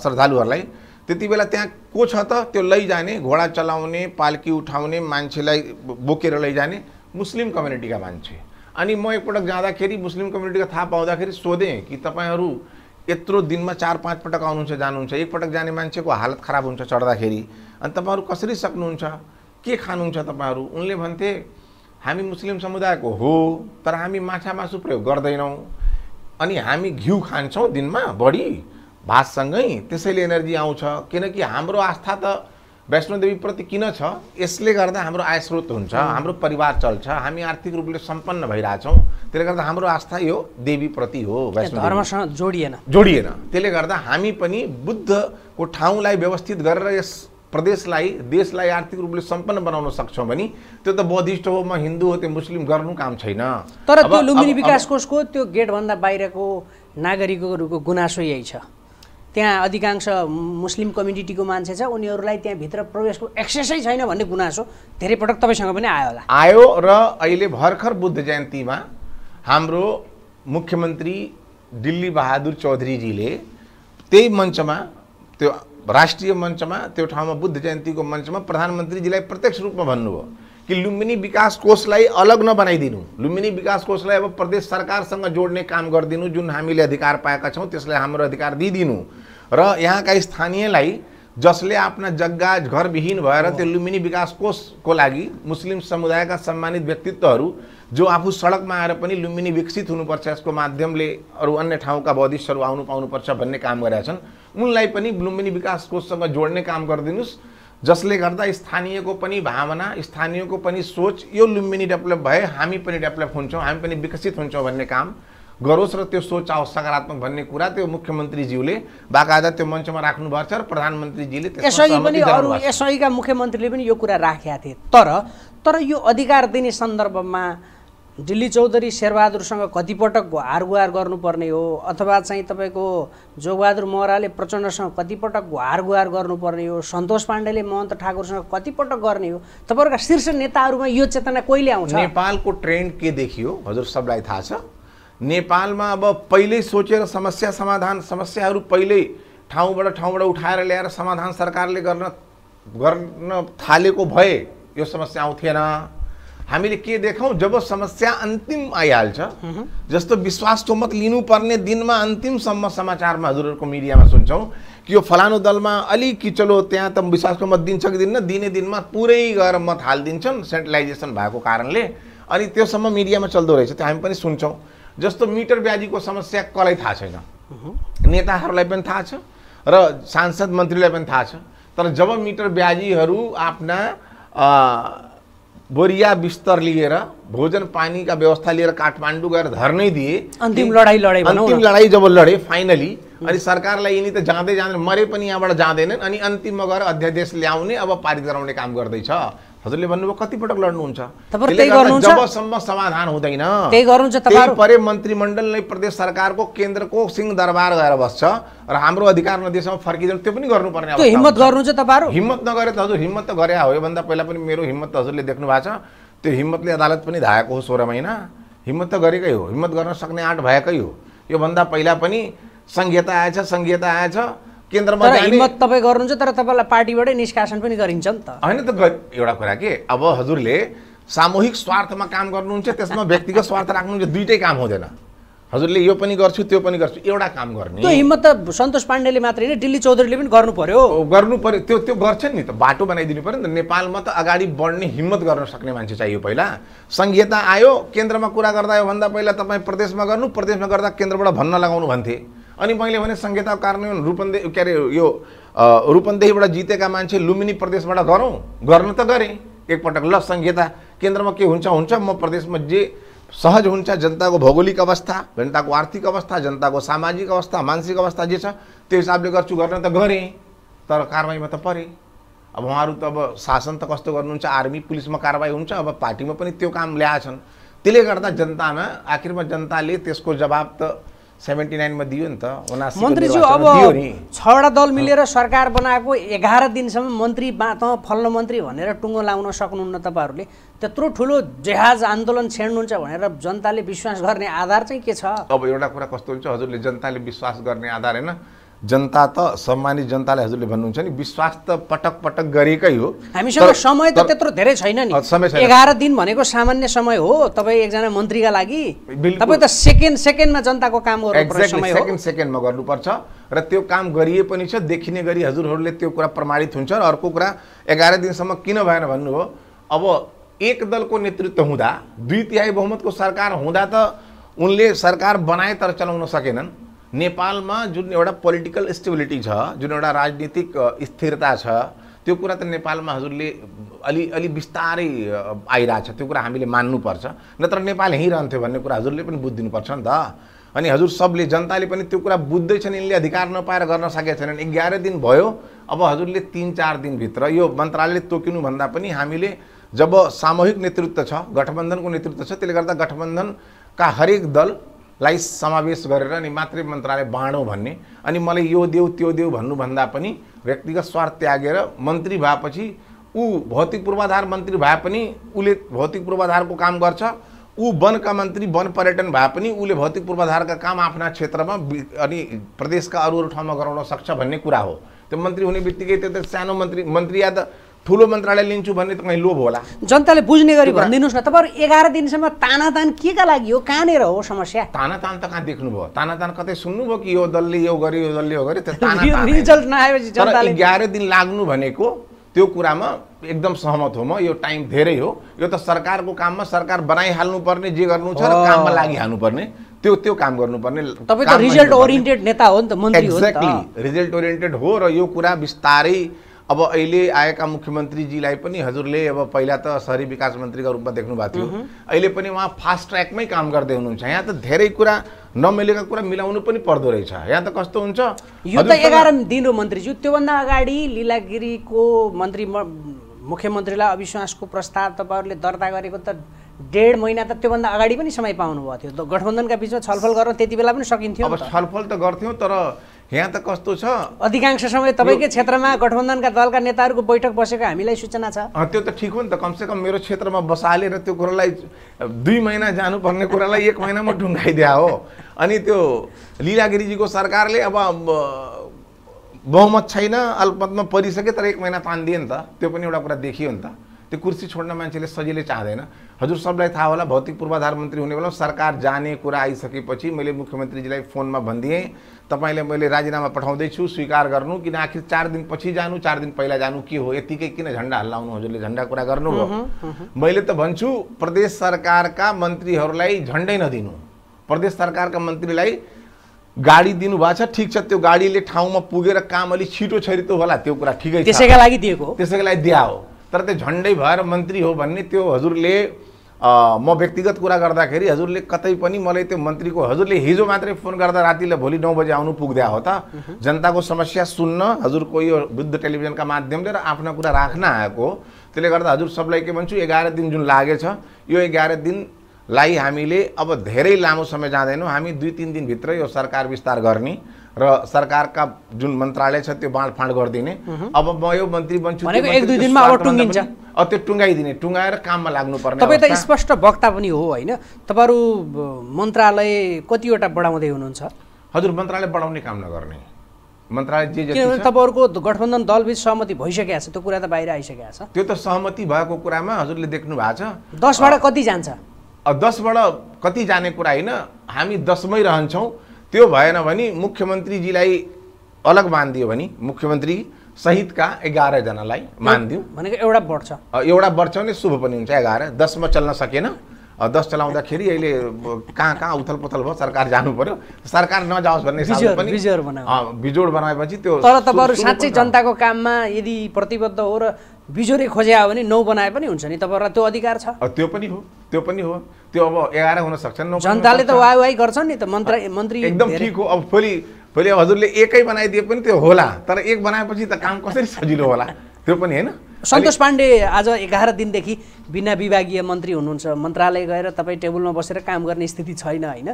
श्रद्धालुहरूलाई त्यति बेला त्यहाँ को छ त त्यो लैजाने घोडा चलाउने पालकी उठाउने मान्छेलाई बोकेर लैजाने मुस्लिम कम्युनिटीका मान्छे अनि म एकपटक जाँदाखेरि मुस्लिम कम्युनिटीको थाहा पाउँदाखेरि सोधेँ कि तपाईँहरू यत्रो दिनमा चार पाँच पटक आउनुहुन्छ जानुहुन्छ एकपटक जाने मान्छेको हालत खराब हुन्छ चढ्दाखेरि अनि तपाईँहरू कसरी सक्नुहुन्छ के खानुहुन्छ तपाईँहरू उनले भन्थे हामी मुस्लिम समुदायको हो तर हामी माछा मासु प्रयोग गर्दैनौँ अनि हामी घिउ खान्छौँ दिनमा बढी भातसँगै त्यसैले एनर्जी आउँछ किनकि हाम्रो आस्था त वैष्णोदेवीप्रति किन छ यसले गर्दा हाम्रो आय स्रोत हुन्छ हाम्रो परिवार चल्छ हामी आर्थिक रूपले सम्पन्न भइरहेछौँ त्यसले गर्दा हाम्रो आस्था यो देवीप्रति हो धर्मसँग जोडिएन जोडिएन त्यसले गर्दा हामी पनि बुद्धको ठाउँलाई व्यवस्थित गरेर यस प्रदेशलाई देशलाई आर्थिक रूपले सम्पन्न बनाउन सक्छौँ भने त्यो त बौद्धिस्ट हो म हिन्दू हो त्यो मुस्लिम गर्नु काम छैन तर त्यो लुम्बिनी विकास कोषको त्यो गेटभन्दा बाहिरको नागरिकहरूको गुनासो यही छ त्यहाँ अधिकांश मुस्लिम कम्युनिटीको मान्छे छ उनीहरूलाई त्यहाँभित्र प्रवेशको एक्सेसै छैन भन्ने गुनासो धेरै पटक तपाईँसँग पनि आयो होला आयो र अहिले भर्खर बुद्ध जयन्तीमा हाम्रो मुख्यमन्त्री दिल्ली बहादुर चौधरीजीले त्यही मञ्चमा त्यो राष्ट्रिय मञ्चमा त्यो ठाउँमा बुद्ध जयन्तीको मञ्चमा प्रधानमन्त्रीजीलाई प्रत्यक्ष रूपमा भन्नुभयो कि लुम्बिनी विकास कोषलाई अलग नबनाइदिनु लुम्बिनी विकास कोषलाई अब प्रदेश सरकारसँग जोड्ने काम गरिदिनु जुन हामीले अधिकार पाएका छौँ त्यसलाई हाम्रो अधिकार दिइदिनु र यहाँका स्थानीयलाई जसले आफ्ना जग्गा घरविहीन भएर त्यो लुम्बिनी विकास कोषको लागि मुस्लिम समुदायका सम्मानित व्यक्तित्वहरू जो आफू सडकमा आएर पनि लुम्बिनी विकसित हुनुपर्छ यसको माध्यमले अरू अन्य ठाउँका बौद्धिस्टहरू आउनु पाउनुपर्छ भन्ने काम गरेका छन् उनलाई पनि लुम्बिनी विकास कोषसँग जोड्ने काम गरिदिनुहोस् जसले गर्दा स्थानीयको पनि भावना स्थानीयको पनि सोच यो लुम्बिनी डेभलप भए हामी पनि डेभलप हुन्छौँ हामी पनि विकसित हुन्छौँ भन्ने काम गरोस् र त्यो सोच आओस् सकारात्मक भन्ने कुरा त्यो मुख्यमन्त्रीज्यूले बाकायदा त्यो मञ्चमा राख्नुभएको छ र प्रधानमन्त्रीजीले यसै पनि अरू यसैका मुख्यमन्त्रीले पनि यो कुरा राखेका थिए तर तर यो अधिकार दिने सन्दर्भमा दिल्ली चौधरी शेरबहादुरसँग कतिपटक गुहार गुहार गर्नुपर्ने हो अथवा चाहिँ तपाईँको जोगबहादुर महराले प्रचण्डसँग कतिपटक गुहार गुहार गर्नुपर्ने हो सन्तोष पाण्डेले महन्त ठाकुरसँग कतिपटक गर्ने हो तपाईँहरूका शीर्ष नेताहरूमा यो चेतना कहिले आउँछ नेपालको ट्रेन्ड के देखियो हजुर सबलाई थाहा छ नेपालमा अब पहिल्यै सोचेर समस्या समाधान समस्याहरू पहिल्यै ठाउँबाट ठाउँबाट उठाएर ल्याएर समाधान सरकारले गर्न गर्न थालेको भए यो समस्या आउँथेन हामीले के देखौँ जब समस्या अन्तिम आइहाल्छ जस्तो विश्वासको मत लिनुपर्ने दिनमा अन्तिमसम्म समाचारमा हजुरहरूको मिडियामा सुन्छौँ कि यो फलानु दलमा अलिक चलो त्यहाँ त विश्वासको मत दिन्छ कि दिन्न दिने दिनमा पुरै गएर मत हालिदिन्छन् सेन्ट्रलाइजेसन भएको कारणले अनि त्योसम्म मिडियामा चल्दो रहेछ त्यो हामी पनि सुन्छौँ जस्तो मिटर ब्याजीको समस्या कसलाई थाहा छैन नेताहरूलाई पनि थाहा छ र सांसद मन्त्रीलाई पनि थाहा छ तर जब मिटर ब्याजीहरू आफ्ना बोरिया बिस्तर लिएर भोजन पानीका व्यवस्था लिएर काठमाडौँ गएर धर्नै दिए अन्तिम लडाइँ लडे अन्तिम लडाइँ जब लडे फाइनली अनि सरकारलाई यिनी त जाँदै जाँदैन मरे पनि यहाँबाट जाँदैनन् अनि अन्तिममा गएर अध्यादेश ल्याउने अब पारित गराउने काम गर्दैछ हजुरले भन्नुभयो कतिपटक लड्नुहुन्छ जबसम्म समाधान हुँदैन परे मन्त्रीमण्डल नै प्रदेश सरकारको केन्द्रको सिंह दरबार गएर बस्छ र हाम्रो अधिकार नदिएसम्म फर्किँदैन त्यो पनि गर्नुपर्ने हिम्मत गर्नु तपाईँहरू हिम्मत नगरे त हजुर हिम्मत त गरे हो योभन्दा पहिला पनि मेरो हिम्मत हजुरले देख्नु भएको छ त्यो हिम्मतले अदालत पनि धाएको हो सोह्र महिना हिम्मत त गरेकै हो हिम्मत गर्न सक्ने आँट भएकै हो योभन्दा पहिला पनि सङ्घीयता आएछ सङ्घीयता आएछ केन्द्रमा हिम्मत तपाईँ गर्नुहुन्छ तर तपाईँलाई पार्टीबाटै निष्कासन पनि गरिन्छ नि त होइन त एउटा कुरा के अब हजुरले सामूहिक स्वार्थमा काम गर्नुहुन्छ त्यसमा व्यक्तिगत स्वार्थ राख्नुहुन्छ दुइटै काम हुँदैन हजुरले यो पनि गर्छु त्यो पनि गर्छु एउटा काम गर्ने हिम्मत त सन्तोष पाण्डेले मात्रै होइन दिल्ली चौधरीले पनि गर्नु पर्यो गर्नु पर्यो त्यो त्यो गर्छ नि त बाटो बनाइदिनु पर्यो नि त नेपालमा त अगाडि बढ्ने हिम्मत गर्न सक्ने मान्छे चाहियो पहिला सङ्घीयता आयो केन्द्रमा कुरा गर्दा भन्दा पहिला तपाईँ प्रदेशमा गर्नु प्रदेशमा गर्दा केन्द्रबाट भन्न लगाउनु भन्थे अनि मैले भने संहिता कार्यान्वयन रूपन्दे के अरे यो रूपन्देहीबाट जितेका मान्छे लुम्बिनी प्रदेशबाट गरौँ गर्न त गरेँ एकपटक ल संहिता केन्द्रमा के हुन्छ हुन्छ म प्रदेशमा जे सहज हुन्छ जनताको भौगोलिक अवस्था जनताको आर्थिक अवस्था जनताको सामाजिक अवस्था मानसिक अवस्था जे छ त्यो हिसाबले गर्छु गर्न त गरेँ तर कारवाहीमा त परेँ अब उहाँहरू त अब शासन त कस्तो गर्नुहुन्छ आर्मी पुलिसमा कारवाही हुन्छ अब पार्टीमा पनि त्यो काम ल्याएछन् त्यसले गर्दा जनतामा आखिरमा जनताले त्यसको जवाब त सेभेन्टी नाइनमा दियो नि त मन्त्रीज्यू अब छवटा दल मिलेर सरकार बनाएको एघार दिनसम्म मन्त्री बाँत फल्लो मन्त्री भनेर टुङ्गो लाउन सक्नुहुन्न तपाईँहरूले त्यत्रो ठुलो जहाज आन्दोलन छेड्नुहुन्छ भनेर जनताले विश्वास गर्ने आधार चाहिँ के छ अब एउटा कुरा कस्तो हुन्छ हजुरले जनताले विश्वास गर्ने आधार होइन जनता त सम्मानित जनताले हजुरले भन्नुहुन्छ नि विश्वास त पटक पटक गरेकै हो हामीसँग समय त त्यत्रो धेरै छैन नि एघार दिन भनेको सामान्य समय हो तपाईँ एकजना मन्त्रीका लागि तपाईँ त सेकेन्ड सेकेन्डमा जनताको काम सेकेन्ड सेकेन्डमा गर्नुपर्छ र त्यो काम गरिए पनि छ देखिने गरी हजुरहरूले त्यो कुरा प्रमाणित हुन्छ र अर्को कुरा एघार दिनसम्म किन भएन भन्नुभयो अब एक दलको नेतृत्व हुँदा दुई तिहाई बहुमतको सरकार हुँदा त उनले सरकार बनाए तर चलाउन सकेनन् नेपालमा जुन एउटा पोलिटिकल स्टेबिलिटी छ जुन एउटा राजनीतिक स्थिरता छ त्यो कुरा त नेपालमा हजुरले अलि अलि बिस्तारै आइरहेछ त्यो कुरा हामीले मान्नुपर्छ नत्र नेपाल यहीँ रहन्थ्यो भन्ने कुरा हजुरले पनि बुझिदिनुपर्छ नि त अनि हजुर सबले जनताले पनि त्यो कुरा बुझ्दैछन् यिनले अधिकार नपाएर गर्न सकेका छैनन् एघार दिन भयो अब हजुरले तिन चार दिनभित्र यो मन्त्रालय तोकिनुभन्दा पनि हामीले जब सामूहिक नेतृत्व छ गठबन्धनको नेतृत्व छ त्यसले गर्दा गठबन्धनका हरेक दल लाई समावेश गरेर अनि मातृ मन्त्रालय बाँडौँ भन्ने अनि मलाई यो देऊ त्यो देऊ भन्नुभन्दा पनि व्यक्तिगत स्वार्थ त्यागेर मन्त्री भएपछि ऊ भौतिक पूर्वाधार मन्त्री भए पनि उसले भौतिक पूर्वाधारको काम गर्छ ऊ वनका मन्त्री वन पर्यटन भए पनि उसले भौतिक पूर्वाधारका काम आफ्ना क्षेत्रमा अनि प्रदेशका अरू अरू ठाउँमा गराउन सक्छ भन्ने कुरा हो त्यो मन्त्री हुने बित्तिकै त्यो त सानो मन्त्री मन्त्री या त ठुलो मन्त्रालय लिन्छु भन्ने त कहीँ लोभ होला जनताले बुझ्ने गरी भनिदिनुहोस् न तपाईँहरू एघार दिनसम्म तानातान के का लागि हो कहाँनिर हो समस्या तानातान त कहाँ देख्नुभयो तानातान कतै सुन्नुभयो कि यो दलले यो गर्यो यो दलले यो गर्यो रिजल्ट नआएपछि जनताले एघार दिन लाग्नु भनेको त्यो कुरामा एकदम सहमत हो म यो टाइम धेरै हो यो त सरकारको काममा सरकार पर्ने जे गर्नु छ र काममा पर्ने त्यो त्यो काम गर्नुपर्ने तपाईँ त रिजल्ट ओरिएन्टेड नेता हो नि त मन्त्री हो एक्ज्याक्टली रिजल्ट ओरिएन्टेड हो र यो कुरा बिस्तारै अब अहिले आएका मुख्यमन्त्रीजीलाई पनि हजुरले अब पहिला त सहरी विकास मन्त्रीको रूपमा देख्नु भएको थियो अहिले पनि उहाँ फास्ट ट्र्याकमै काम गर्दै हुनुहुन्छ यहाँ त धेरै कुरा नमिलेका कुरा मिलाउनु पनि पर्दो रहेछ यहाँ त कस्तो हुन्छ यो त एघार दिन हो मन्त्रीज्यू त्योभन्दा अगाडि लिलागिरीको मन्त्री मुख्यमन्त्रीलाई अविश्वासको प्रस्ताव तपाईँहरूले दर्ता गरेको त डेढ महिना त त्योभन्दा अगाडि पनि समय पाउनुभएको थियो गठबन्धनका बिचमा छलफल गर्न त्यति बेला पनि सकिन्थ्यो अब छलफल त गर्थ्यौँ तर यहाँ त कस्तो छ अधिकांश समय तपाईँकै क्षेत्रमा गठबन्धनका दलका नेताहरूको बैठक बसेको हामीलाई सूचना छ त्यो त ठिक हो नि त कमसेकम मेरो क्षेत्रमा बसालेर त्यो कुरालाई दुई महिना जानुपर्ने कुरालाई एक महिनामा ढुङ्गाइदिया हो अनि त्यो लिलागिरीजीको सरकारले अब बहुमत छैन अल्पमतमा परिसक्यो तर एक महिना तानिदियो नि त त्यो पनि एउटा कुरा देखियो नि त त्यो कुर्सी छोड्न मान्छेले सजिलै चाहँदैन हजुर सबलाई थाहा होला भौतिक पूर्वाधार मन्त्री हुने बेला सरकार जाने कुरा आइसकेपछि मैले मुख्यमन्त्रीजीलाई फोनमा भनिदिएँ तपाईँले मैले राजीनामा पठाउँदैछु स्वीकार गर्नु किन आखिर चार दिनपछि जानु चार दिन पहिला जानु के हो यतिकै किन झन्डा हल्लाउनु हजुरले झन्डा कुरा गर्नु हो मैले त भन्छु प्रदेश सरकारका मन्त्रीहरूलाई झन्डै नदिनु प्रदेश सरकारका मन्त्रीलाई गाडी दिनुभएको छ ठिक छ त्यो गाडीले ठाउँमा पुगेर काम अलिक छिटो छरितो होला त्यो कुरा ठिकै त्यसैका लागि दिएको त्यसैको लागि दिया हो तर त्यो झन्डै भएर मन्त्री हो भन्ने त्यो हजुरले म व्यक्तिगत कुरा गर्दाखेरि हजुरले कतै पनि मलाई त्यो मन्त्रीको हजुरले हिजो मात्रै फोन गर्दा रातिले भोलि नौ बजे आउनु पुग्दा हो त जनताको समस्या सुन्न हजुरको यो वृद्ध टेलिभिजनका माध्यमले र आफ्ना कुरा राख्न आएको त्यसले गर्दा हजुर सबलाई के भन्छु एघार दिन जुन लागेछ यो एघार दिनलाई हामीले अब धेरै लामो समय जाँदैनौँ हामी दुई तिन दिनभित्र यो सरकार विस्तार गर्ने र सरकारका जुन मन्त्रालय छ त्यो बाँडफाँड गरिदिने अब म यो मन्त्री बन्छु एक दुई दिनमा अब टुङ्गिन्छ अब त्यो टुङ्गाइदिने टुङ्गाएर काममा लाग्नुपर्ने तपाईँ त स्पष्ट वक्ता पनि हो होइन तपाईँहरू मन्त्रालय कतिवटा बढाउँदै हुनुहुन्छ हजुर मन्त्रालय बढाउने काम नगर्ने मन्त्रालय जे जे तपाईँहरूको गठबन्धन दलबिच सहमति भइसकेको छ त्यो कुरा त बाहिर आइसकेको छ त्यो त सहमति भएको कुरामा हजुरले देख्नु भएको छ दसबाट कति जान्छ दसबाट कति जाने कुरा होइन हामी दसमै रहन्छौँ त्यो भएन भने मुख्यमन्त्रीजीलाई अलग मानिदियो भने मुख्यमन्त्री सहितका एघारजनालाई मानिदियो भनेको एउटा बढ्छ एउटा बढ्छ भने शुभ पनि हुन्छ एघार दसमा चल्न सकेन दस चलाउँदाखेरि अहिले कहाँ कहाँ उथल पुथल भयो सरकार जानु पर्यो सरकार नजाओस् भन्ने बिजोड बनाएपछि त्यो तर तपाईँहरू साँच्चै जनताको काममा यदि प्रतिबद्ध हो र बिजोरे खोजे आयो भने नौ बनाए पनि हुन्छ नि तपाईँहरूलाई त्यो अधिकार छ त्यो पनि हो त्यो पनि हो त्यो अब एघार हुन नौ जनताले त वाइ वाइ गर्छन् नि त मन्त्री मन्त्री एकदम ठिक हो अब भोलि भोलि हजुरले एकै बनाइदिए पनि त्यो होला तर एक बनाएपछि त काम कसरी सजिलो होला त्यो पनि होइन सन्तोष पाण्डे आज एघार दिनदेखि बिना विभागीय मन्त्री हुनुहुन्छ मन्त्रालय गएर तपाईँ टेबलमा बसेर काम गर्ने स्थिति छैन होइन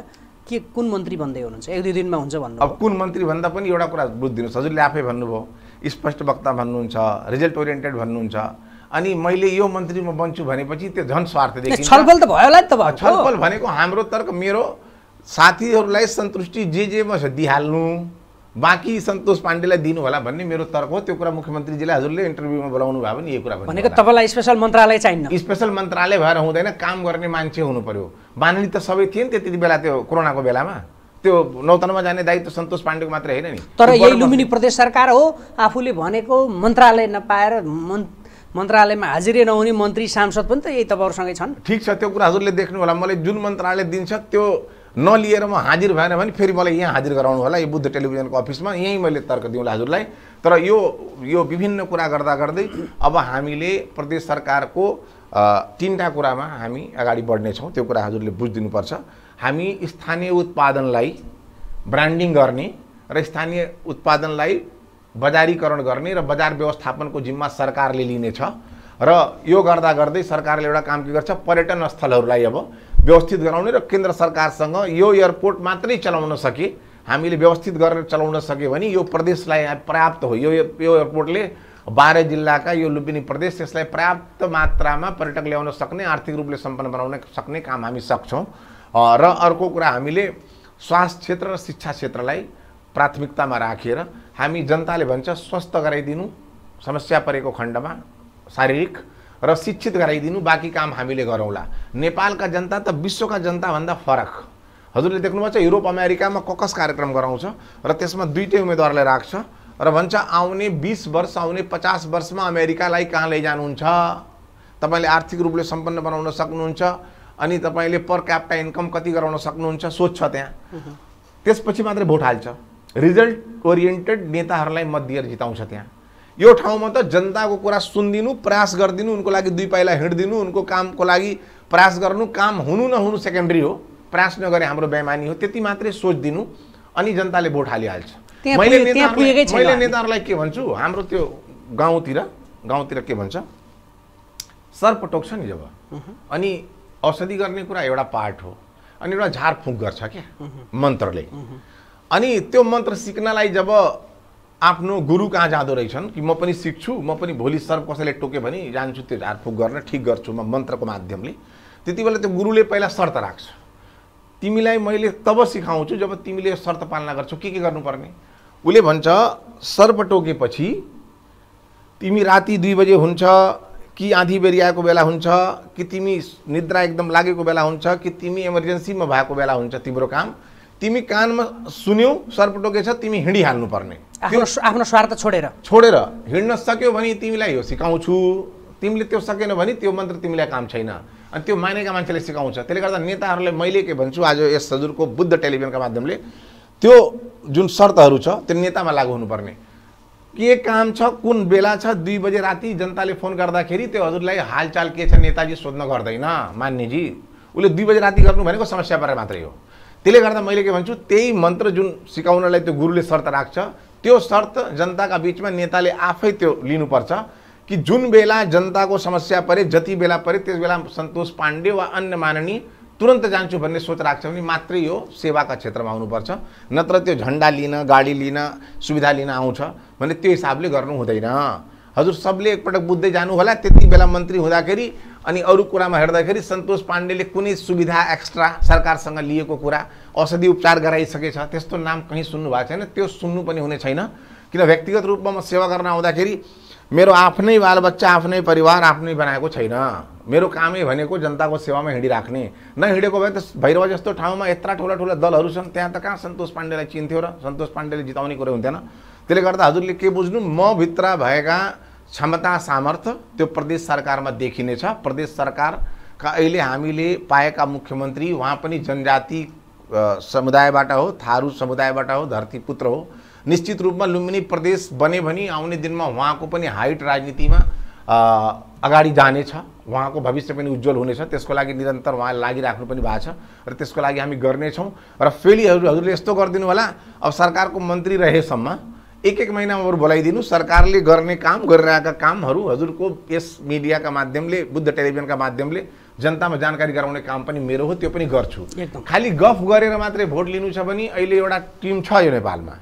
के कुन मन्त्री भन्दै हुनुहुन्छ एक दुई दिनमा हुन्छ भन्नु अब कुन मन्त्री भन्दा पनि एउटा कुरा बुझिदिनुहोस् हजुरले आफै भन्नुभयो स्पष्ट वक्ता भन्नुहुन्छ रिजल्ट ओरिएन्टेड भन्नुहुन्छ अनि मैले यो मन्त्री म बन्छु भनेपछि त्यो झन् स्वार्थ छलफल त भयो होला नि त छलफल भनेको हाम्रो तर्क मेरो साथीहरूलाई सन्तुष्टि जे जेमा छ दिइहाल्नु बाँकी सन्तोष पाण्डेलाई दिनु होला भन्ने मेरो तर्क हो त्यो कुरा मुख्यमन्त्रीजीलाई हजुरले इन्टरभ्यूमा बोलाउनु भयो भने यो कुरा भनेको तपाईँलाई स्पेसल मन्त्रालय चाहिन्न स्पेसल मन्त्रालय भएर हुँदैन काम गर्ने मान्छे हुनु पर्यो बानी त सबै थिए नि त्यति बेला त्यो कोरोनाको बेलामा त्यो नौतनमा जाने दायित्व सन्तोष पाण्डेको मात्रै होइन नि तर यही लुम्बिनी प्रदेश सरकार हो आफूले भनेको मन्त्रालय नपाएर मन् मन्त्रालयमा हाजिरै नहुने मन्त्री सांसद पनि त यही तपाईँहरूसँगै छन् ठिक छ त्यो कुरा हजुरले देख्नु होला मलाई जुन मन्त्रालय दिन्छ त्यो नलिएर म हाजिर भएन भने फेरि मलाई यहाँ हाजिर गराउनु होला यो बुद्ध टेलिभिजनको अफिसमा यहीँ मैले तर्क दिउँला हजुरलाई तर यो यो विभिन्न कुरा गर्दा गर्दै अब हामीले प्रदेश सरकारको तिनवटा कुरामा हामी अगाडि बढ्नेछौँ त्यो कुरा हजुरले बुझिदिनुपर्छ हामी स्थानीय उत्पादनलाई ब्रान्डिङ गर्ने र स्थानीय उत्पादनलाई बजारीकरण गर्ने र बजार व्यवस्थापनको जिम्मा सरकारले लिनेछ र यो गर्दा गर्दै सरकारले एउटा काम के गर्छ पर्यटन स्थलहरूलाई अब व्यवस्थित गराउने र केन्द्र सरकारसँग यो एयरपोर्ट मात्रै चलाउन सके हामीले व्यवस्थित गरेर चलाउन सक्यो भने यो प्रदेशलाई पर्याप्त हो यो यो एयरपोर्टले बाह्र जिल्लाका यो लुम्बिनी प्रदेश यसलाई पर्याप्त मात्रामा पर्यटक ल्याउन सक्ने आर्थिक रूपले सम्पन्न बनाउन सक्ने काम हामी सक्छौँ र अर्को कुरा हामीले स्वास्थ्य क्षेत्र र शिक्षा क्षेत्रलाई प्राथमिकतामा राखेर हामी जनताले भन्छ स्वस्थ गराइदिनु समस्या परेको खण्डमा शारीरिक र शिक्षित गराइदिनु बाँकी काम हामीले गरौँला नेपालका जनता त विश्वका जनताभन्दा फरक हजुरले देख्नुभएको छ युरोप अमेरिकामा ककस कार्यक्रम गराउँछ र त्यसमा दुइटै उम्मेदवारलाई राख्छ र भन्छ आउने बिस वर्ष आउने पचास वर्षमा अमेरिकालाई कहाँ लैजानुहुन्छ तपाईँले आर्थिक रूपले सम्पन्न बनाउन सक्नुहुन्छ अनि तपाईँले पर क्याप्टा इन्कम कति गराउन सक्नुहुन्छ सोध्छ त्यहाँ त्यसपछि मात्रै भोट हाल्छ रिजल्ट ओरिएन्टेड नेताहरूलाई मत दिएर जिताउँछ त्यहाँ यो ठाउँमा त जनताको कुरा सुनिदिनु प्रयास गरिदिनु उनको लागि दुई पाइला हिँडिदिनु उनको कामको लागि प्रयास गर्नु काम हुनु नहुनु सेकेन्ड्री हो प्रयास नगरे हाम्रो बेमानी हो त्यति मात्रै सोच दिनु अनि जनताले भोट हालिहाल्छ मैले मैले नेताहरूलाई के भन्छु हाम्रो त्यो गाउँतिर गाउँतिर के भन्छ सर्प नि जब अनि औषधि गर्ने कुरा एउटा पार्ट हो अनि एउटा झारफुक गर्छ क्या मन्त्रले अनि त्यो मन्त्र सिक्नलाई जब आफ्नो गुरु कहाँ जाँदो रहेछन् कि म पनि सिक्छु म पनि भोलि सर्प कसैले टोक्यो भने जान्छु त्यो झारफुक गर्न ठिक गर्छु म मन्त्रको माध्यमले त्यति बेला त्यो गुरुले पहिला शर्त राख्छ तिमीलाई मैले तब सिकाउँछु जब तिमीले शर्त पालना गर्छौ के के गर्नुपर्ने उसले भन्छ सर्प टोकेपछि तिमी राति दुई बजे हुन्छ कि आँधी बेरियाएको बेला हुन्छ कि तिमी निद्रा एकदम लागेको बेला हुन्छ कि तिमी इमर्जेन्सीमा भएको बेला हुन्छ तिम्रो काम तिमी कानमा सुन्यौ सर्पटोके छ तिमी हिँडिहाल्नुपर्ने आफ्नो स्वार्थ छोडेर छोडेर हिँड्न सक्यौ भने तिमीलाई यो सिकाउँछु तिमीले त्यो सकेन भने त्यो मन्त्र तिमीलाई काम छैन अनि त्यो मानेका मान्छेले सिकाउँछ त्यसले गर्दा नेताहरूलाई मैले के भन्छु आज यस हजुरको बुद्ध टेलिभिजनका माध्यमले त्यो जुन शर्तहरू छ त्यो नेतामा लागु हुनुपर्ने के काम छ कुन बेला छ दुई बजे राति जनताले फोन गर्दाखेरि त्यो हजुरलाई हालचाल के छ नेताजी सोध्न गर्दैन मान्यजी उसले दुई बजे राति गर्नु भनेको समस्या परे मात्रै हो त्यसले गर्दा मैले के भन्छु त्यही मन्त्र जुन सिकाउनलाई त्यो गुरुले शर्त राख्छ त्यो शर्त जनताका बिचमा नेताले आफै त्यो लिनुपर्छ कि जुन बेला जनताको समस्या परे जति बेला परे त्यस बेला सन्तोष पाण्डे वा अन्य माननीय तुरन्त जान्छु भन्ने सोच राख्छ भने मात्रै यो सेवाका क्षेत्रमा आउनुपर्छ नत्र त्यो झन्डा लिन गाडी लिन सुविधा लिन आउँछ भने त्यो हिसाबले गर्नु हुँदैन हजुर सबले एकपटक बुझ्दै जानु होला त्यति बेला मन्त्री हुँदाखेरि अनि अरू कुरामा हेर्दाखेरि सन्तोष पाण्डेले कुनै सुविधा एक्स्ट्रा सरकारसँग लिएको कुरा औषधि उपचार गराइसकेछ त्यस्तो नाम कहीँ सुन्नुभएको छैन त्यो सुन्नु पनि हुने छैन किन व्यक्तिगत रूपमा म सेवा गर्न आउँदाखेरि मेरो आफ्नै बालबच्चा आफ्नै परिवार आफ्नै बनाएको छैन मेरो कामै भनेको जनताको सेवामा हिँडिराख्ने नहिँडेको भए त भैरव जस्तो ठाउँमा यत्रा ठुला ठुला दलहरू छन् त्यहाँ त कहाँ सन्तोष पाण्डेलाई चिन्थ्यो र सन्तोष पाण्डेले जिताउने कुरो हुन्थेन त्यसले गर्दा हजुरले के बुझ्नु म भित्र भएका क्षमता सामर्थ्य त्यो प्रदेश सरकारमा देखिनेछ प्रदेश सरकारका अहिले हामीले पाएका मुख्यमन्त्री उहाँ पनि जनजाति समुदायबाट हो थारू समुदायबाट हो धरती पुत्र हो निश्चित रूपमा लुम्बिनी प्रदेश बने भने आउने दिनमा उहाँको पनि हाइट राजनीतिमा अगाडि जानेछ उहाँको भविष्य पनि उज्जवल हुनेछ त्यसको लागि निरन्तर उहाँ लागिराख्नु पनि भएको छ र त्यसको लागि हामी गर्नेछौँ र फेरि हजुरले यस्तो गरिदिनु होला अब सरकारको मन्त्री रहेसम्म एक एक महिनामा बोलाइदिनु सरकारले गर्ने काम गरिरहेका कामहरू हजुरको यस मिडियाका माध्यमले बुद्ध टेलिभिजनका माध्यमले जनतामा जानकारी गराउने काम पनि मेरो हो त्यो पनि गर्छु खालि गफ गरेर मात्रै भोट लिनु छ भने अहिले एउटा टिम छ यो नेपालमा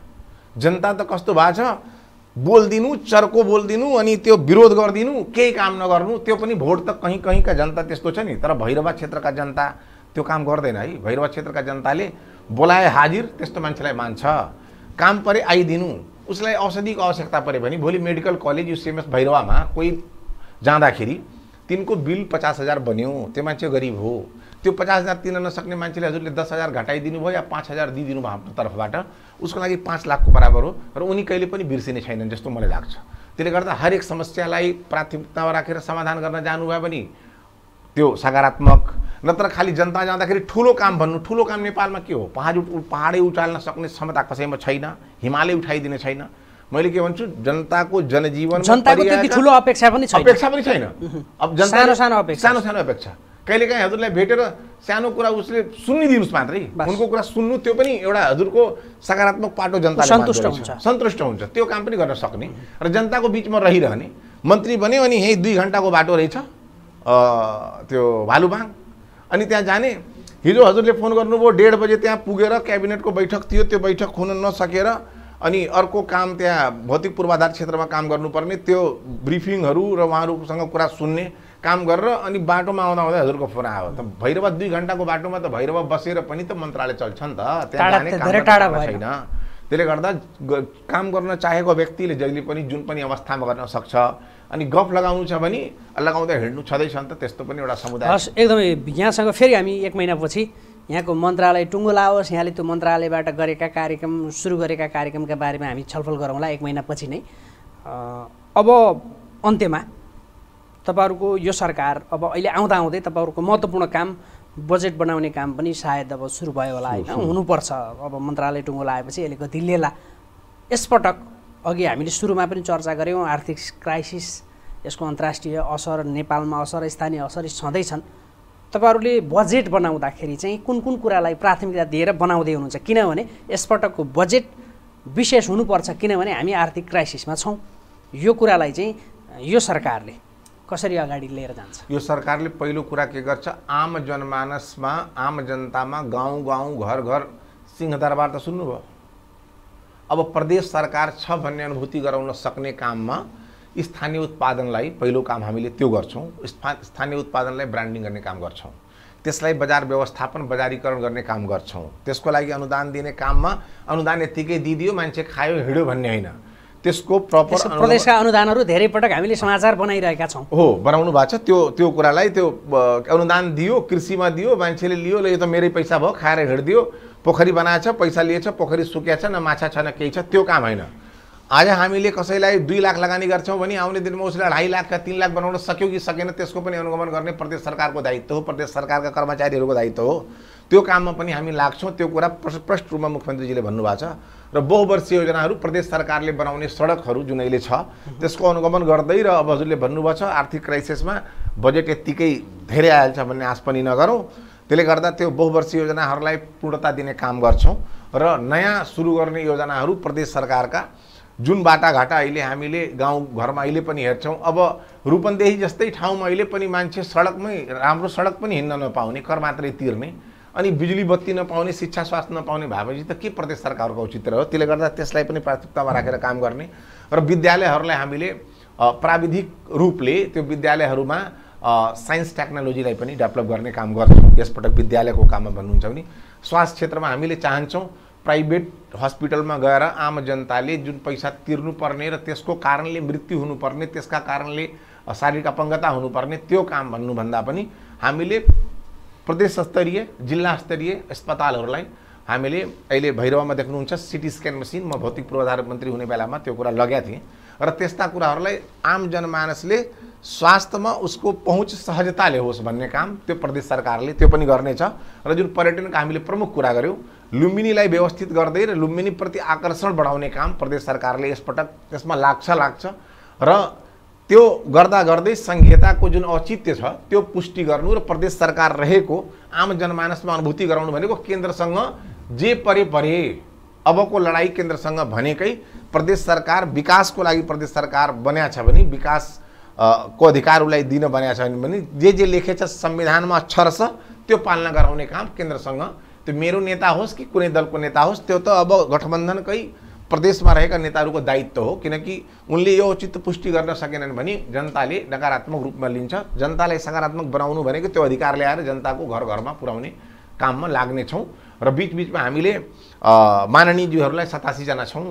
जनता त कस्तो भएको छ बोलिदिनु चर्को बोलिदिनु अनि त्यो विरोध गरिदिनु केही काम नगर्नु त्यो पनि भोट त कहीँ कहीँका जनता त्यस्तो छ नि तर भैरवा क्षेत्रका जनता त्यो काम गर्दैन है भैरवा क्षेत्रका जनताले बोलाए हाजिर त्यस्तो मान्छेलाई मान्छ काम परे आइदिनु उसलाई औषधिको आवश्यकता पऱ्यो भने भोलि मेडिकल कलेज सिएमएस भैरवामा कोही जाँदाखेरि तिनको बिल पचास हजार बन्यो त्यो मान्छे गरिब हो त्यो पचास हजार तिर्न नसक्ने मान्छेले हजुरले दस हजार घटाइदिनु भयो या पाँच हजार दिइदिनु भयो आफ्नो तर्फबाट उसको लागि पाँच लाखको बराबर हो र उनी कहिले पनि बिर्सिने छैनन् जस्तो मलाई लाग्छ त्यसले गर्दा हरेक समस्यालाई प्राथमिकतामा राखेर समाधान गर्न जानुभयो भने त्यो सकारात्मक नत्र खालि जनता जाँदाखेरि ठुलो काम भन्नु ठुलो काम नेपालमा के हो पहाड पाहाडै उचाल्न सक्ने क्षमता कसैमा छैन हिमालय उठाइदिने छैन मैले के भन्छु जनताको जनजीवन जनताको त्यति ठुलो अपेक्षा पनि छैन अपेक्षा पनि छैन अब जनता सानो सानो अपेक्षा सानो सानो अपेक्षा कहिलेकाहीँ हजुरलाई भेटेर सानो कुरा उसले सुनिदिनुहोस् मात्रै उनको कुरा सुन्नु त्यो पनि एउटा हजुरको सकारात्मक पाटो जनता सन्तुष्ट हुन्छ सन्तुष्ट हुन्छ त्यो काम पनि गर्न सक्ने र जनताको बिचमा रहिरहने मन्त्री बन्यो अनि यहीँ दुई घन्टाको बाटो रहेछ त्यो भालुबाङ अनि त्यहाँ जाने हिजो हजुरले फोन गर्नुभयो डेढ बजे त्यहाँ पुगेर क्याबिनेटको बैठक थियो त्यो बैठक हुन नसकेर अनि अर्को काम त्यहाँ भौतिक पूर्वाधार क्षेत्रमा काम गर्नुपर्ने त्यो ब्रिफिङहरू र उहाँहरूसँग कुरा सुन्ने काम गरेर अनि बाटोमा आउँदा आउँदै हजुरको फोन आयो त भैरव दुई घन्टाको बाटोमा त भैरव बसेर पनि त मन्त्रालय चल्छ नि त त्यहाँ जाने काम छैन त्यसले गर्दा काम गर्न चाहेको व्यक्तिले जहिले पनि जुन पनि अवस्थामा गर्न सक्छ अनि गफ लगाउनु छ भने लगाउँदा हिँड्नु छँदैछ नि त त्यस्तो पनि एउटा समुदाय हस् एकदमै यहाँसँग फेरि हामी एक महिनापछि यहाँको मन्त्रालय टुङ्गो लाओस् यहाँले त्यो मन्त्रालयबाट गरेका कार्यक्रम सुरु गरेका कार्यक्रमका बारेमा हामी छलफल गरौँला एक महिनापछि नै अब अन्त्यमा तपाईँहरूको यो सरकार अब अहिले आउँदा आउँदै तपाईँहरूको महत्त्वपूर्ण काम बजेट बनाउने काम पनि सायद अब सुरु भयो होला होइन हुनुपर्छ अब मन्त्रालय टुङ्गो लगाएपछि यसले गति लिएला यसपटक अघि हामीले सुरुमा पनि चर्चा गऱ्यौँ आर्थिक क्राइसिस यसको अन्तर्राष्ट्रिय असर नेपालमा असर स्थानीय असर छँदैछन् तपाईँहरूले बजेट बनाउँदाखेरि चाहिँ कुन कुन कुरालाई प्राथमिकता दिएर बनाउँदै हुनुहुन्छ किनभने यसपटकको बजेट विशेष हुनुपर्छ किनभने हामी आर्थिक क्राइसिसमा छौँ यो कुरालाई चाहिँ यो सरकारले कसरी अगाडि लिएर जान्छ यो सरकारले पहिलो कुरा के गर्छ आम जनमानसमा आम जनतामा गाउँ गाउँ घर घर सिंहदरबार त सुन्नुभयो अब प्रदेश सरकार छ भन्ने अनुभूति गराउन सक्ने काममा स्थानीय उत्पादनलाई पहिलो काम हामीले त्यो गर्छौँ स्थानीय उत्पादनलाई ब्रान्डिङ गर्ने काम गर्छौँ त्यसलाई बजार व्यवस्थापन बजारीकरण गर्ने काम गर्छौँ त्यसको लागि अनुदान दिने काममा अनुदान यत्तिकै दिइदियो मान्छे खायो हिँड्यो भन्ने होइन त्यसको प्रपर प्रदेशका अनुदानहरू धेरै पटक हामीले समाचार बनाइरहेका छौँ हो बनाउनु भएको छ त्यो त्यो कुरालाई त्यो अनुदान दियो कृषिमा दियो मान्छेले लियो ल यो त मेरै पैसा भयो खाएर हिँडिदियो पोखरी बनाएछ पैसा लिएछ पोखरी छ न माछा छ न केही छ त्यो काम होइन आज हामीले कसैलाई दुई लाख लगानी गर्छौँ भने आउने दिनमा उसले ढाई लाखका तिन लाख बनाउन सक्यो कि सकेन त्यसको पनि अनुगमन गर्ने प्रदेश सरकारको दायित्व हो प्रदेश सरकारका कर्मचारीहरूको दायित्व हो त्यो काममा पनि हामी लाग्छौँ त्यो कुरा प्रष्ट रूपमा मुख्यमन्त्रीजीले भन्नुभएको छ र बहुवर्षीय योजनाहरू प्रदेश सरकारले बनाउने सडकहरू जुन अहिले छ त्यसको अनुगमन गर्दै र अब हजुरले भन्नुभएको छ आर्थिक क्राइसिसमा बजेट यत्तिकै धेरै आइहाल्छ भन्ने आश पनि नगरौँ त्यसले गर्दा त्यो बहुवर्षीय योजनाहरूलाई पूर्णता दिने काम गर्छौँ र नयाँ सुरु गर्ने योजनाहरू प्रदेश सरकारका जुन बाटाघाटा अहिले हामीले गाउँघरमा अहिले पनि हेर्छौँ अब रूपन्देही जस्तै ठाउँमा अहिले पनि मान्छे सडकमै राम्रो सडक पनि हिँड्न नपाउने कर मात्रै तिर्ने अनि बिजुली बत्ती नपाउने शिक्षा स्वास्थ्य नपाउने भएपछि त के प्रदेश सरकारको औचित्य हो त्यसले गर्दा त्यसलाई पनि प्राथमिकतामा राखेर काम गर्ने र विद्यालयहरूलाई हामीले प्राविधिक रूपले त्यो विद्यालयहरूमा साइन्स टेक्नोलोजीलाई पनि डेभलप गर्ने काम गर्छौँ यसपटक विद्यालयको काममा भन्नुहुन्छ भने स्वास्थ्य क्षेत्रमा हामीले चाहन्छौँ प्राइभेट हस्पिटलमा गएर आम जनताले जुन पैसा तिर्नुपर्ने र त्यसको कारणले मृत्यु हुनुपर्ने त्यसका कारणले शारीरिक अपङ्गता हुनुपर्ने त्यो काम भन्नुभन्दा पनि हामीले प्रदेश स्तरीय जिल्ला स्तरीय अस्पतालहरूलाई हामीले अहिले भैरवमा देख्नुहुन्छ सिटी स्क्यान मसिन म भौतिक पूर्वाधार मन्त्री हुने बेलामा त्यो कुरा लगेका थिएँ र त्यस्ता कुराहरूलाई आम जनमानसले स्वास्थ्यमा उसको पहुँच सहजताले होस् भन्ने काम त्यो प्रदेश सरकारले त्यो पनि गर्नेछ र जुन पर्यटनको हामीले प्रमुख कुरा गऱ्यौँ लुम्बिनीलाई व्यवस्थित गर्दै र लुम्बिनीप्रति आकर्षण बढाउने काम प्रदेश सरकारले यसपटक त्यसमा लाग्छ लाग्छ र त्यो गर्दा गर्दै संहिताको जुन औचित्य छ त्यो पुष्टि गर्नु र प्रदेश सरकार रहेको आम जनमानसमा अनुभूति गराउनु भनेको केन्द्रसँग जे परे परे अबको लडाइँ केन्द्रसँग भनेकै प्रदेश सरकार विकासको लागि प्रदेश सरकार बन्या छ भने विकास को अधिकार उसलाई दिन भनेको छैन भने जे जे लेखेछ संविधानमा अक्षर छ त्यो पालना गराउने काम केन्द्रसँग त्यो मेरो नेता होस् कि कुनै दलको नेता होस् त्यो त अब गठबन्धनकै प्रदेशमा रहेका नेताहरूको दायित्व हो किनकि उनले यो उचित पुष्टि गर्न सकेनन् भने जनताले नकारात्मक रूपमा लिन्छ जनतालाई सकारात्मक बनाउनु भनेको त्यो अधिकार ल्याएर जनताको घर घरमा पुर्याउने काममा लाग्नेछौँ र बिचबिचमा हामीले माननीयजीहरूलाई सतासीजना छौँ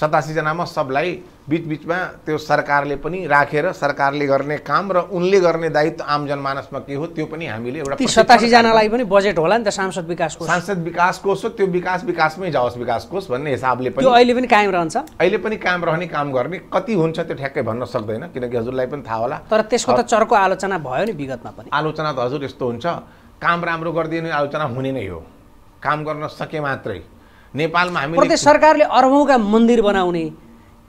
सतासीजनामा सबलाई बिचबिचमा त्यो सरकारले पनि राखेर सरकारले गर्ने काम र उनले गर्ने दायित्व आम जनमानसमा के हो त्यो पनि हामीले एउटा सतासीजनालाई पनि बजेट होला नि त सांसद विकास कोष सांसद विकास कोष हो त्यो विकास विकासमै जाओस् विकास कोष भन्ने हिसाबले पनि अहिले पनि कायम रहन्छ अहिले पनि कायम रहने काम गर्ने कति हुन्छ त्यो ठ्याक्कै भन्न सक्दैन किनकि हजुरलाई पनि थाहा होला तर त्यसको त चर्को आलोचना भयो नि विगतमा पनि आलोचना त हजुर यस्तो हुन्छ काम राम्रो गरिदिने आलोचना हुने नै हो काम गर्न सके मात्रै नेपालमा हामी प्रदेश सरकारले अरबौँका मन्दिर बनाउने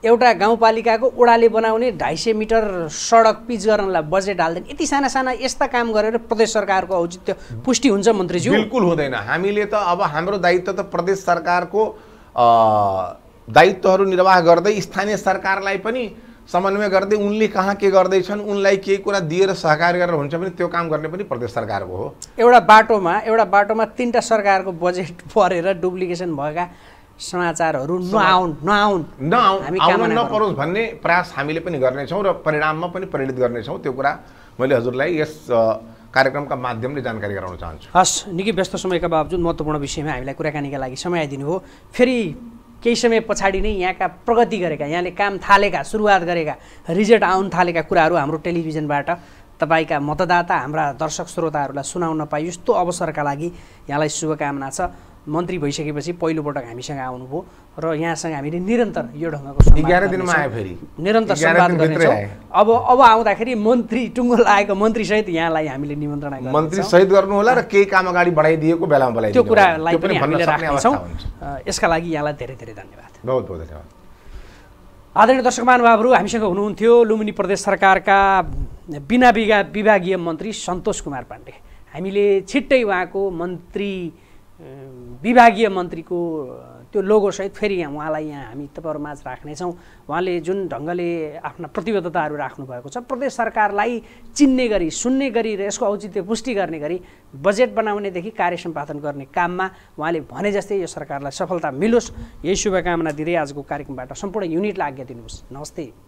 एउटा गाउँपालिकाको ओडाले बनाउने ढाई सय मिटर सडक पिच गर्नलाई बजेट हाल्दैन यति साना साना यस्ता काम गरेर प्रदेश सरकारको औचित्य पुष्टि हुन्छ मन्त्रीज्यू बिल्कुल हुँदैन हामीले त अब हाम्रो दायित्व त प्रदेश सरकारको दायित्वहरू निर्वाह गर्दै स्थानीय सरकारलाई पनि समन्वय गर्दै उनले कहाँ के गर्दैछन् उनलाई केही कुरा दिएर सहकार्य गरेर हुन्छ भने त्यो काम गर्ने पनि प्रदेश सरकारको हो एउटा बाटोमा एउटा बाटोमा तिनवटा सरकारको बजेट परेर डुप्लिकेसन भएका समाचारहरू नआउन् नआउन् नआउन् नपरोस् भन्ने प्रयास हामीले पनि गर्नेछौँ र परिणाममा पनि परिणित गर्नेछौँ त्यो कुरा मैले हजुरलाई यस कार्यक्रमका माध्यमले जानकारी गराउन चाहन्छु हस् निकै व्यस्त समयका बावजुद महत्त्वपूर्ण विषयमा हामीलाई कुराकानीका लागि समय आइदिनु हो फेरि केही समय पछाडि नै यहाँका प्रगति गरेका यहाँले काम थालेका सुरुवात गरेका रिजल्ट आउन थालेका कुराहरू हाम्रो टेलिभिजनबाट तपाईँका मतदाता हाम्रा दर्शक श्रोताहरूलाई सुनाउन पाए यस्तो अवसरका लागि यहाँलाई शुभकामना छ मन्त्री भइसकेपछि पहिलोपटक हामीसँग आउनुभयो र यहाँसँग हामीले निरन्तर यो ढङ्गको दिनमा निरन्तर संवाद गर्नेछौँ अब अब आउँदाखेरि मन्त्री टुङ्गो लागेको मन्त्रीसहित यहाँलाई हामीले निमन्त्रणा मन्त्री सहित गर्नु होला र केही काम अगाडि बढाइदिएको बेलामा त्यो कुरालाई पनि हामीले राख्नेछौँ यसका लागि यहाँलाई धेरै धेरै धन्यवाद बहुत बहुत धन्यवाद आदरणीय दर्शक महानुभावहरू हामीसँग हुनुहुन्थ्यो लुम्बिनी प्रदेश सरकारका बिना विभागीय मन्त्री सन्तोष कुमार पाण्डे हामीले छिट्टै उहाँको मन्त्री विभागीय मन्त्रीको त्यो लोगोसहित फेरि यहाँ उहाँलाई यहाँ हामी तपाईँहरू माझ राख्नेछौँ उहाँले जुन ढङ्गले आफ्ना प्रतिबद्धताहरू राख्नुभएको छ प्रदेश सरकारलाई चिन्ने गरी सुन्ने गरी र यसको औचित्य पुष्टि गर्ने गरी बजेट बनाउनेदेखि कार्य सम्पादन गर्ने काममा उहाँले भने जस्तै यो सरकारलाई सफलता मिलोस् यही शुभकामना दिँदै आजको कार्यक्रमबाट सम्पूर्ण युनिटलाई आज्ञा दिनुहोस् नमस्ते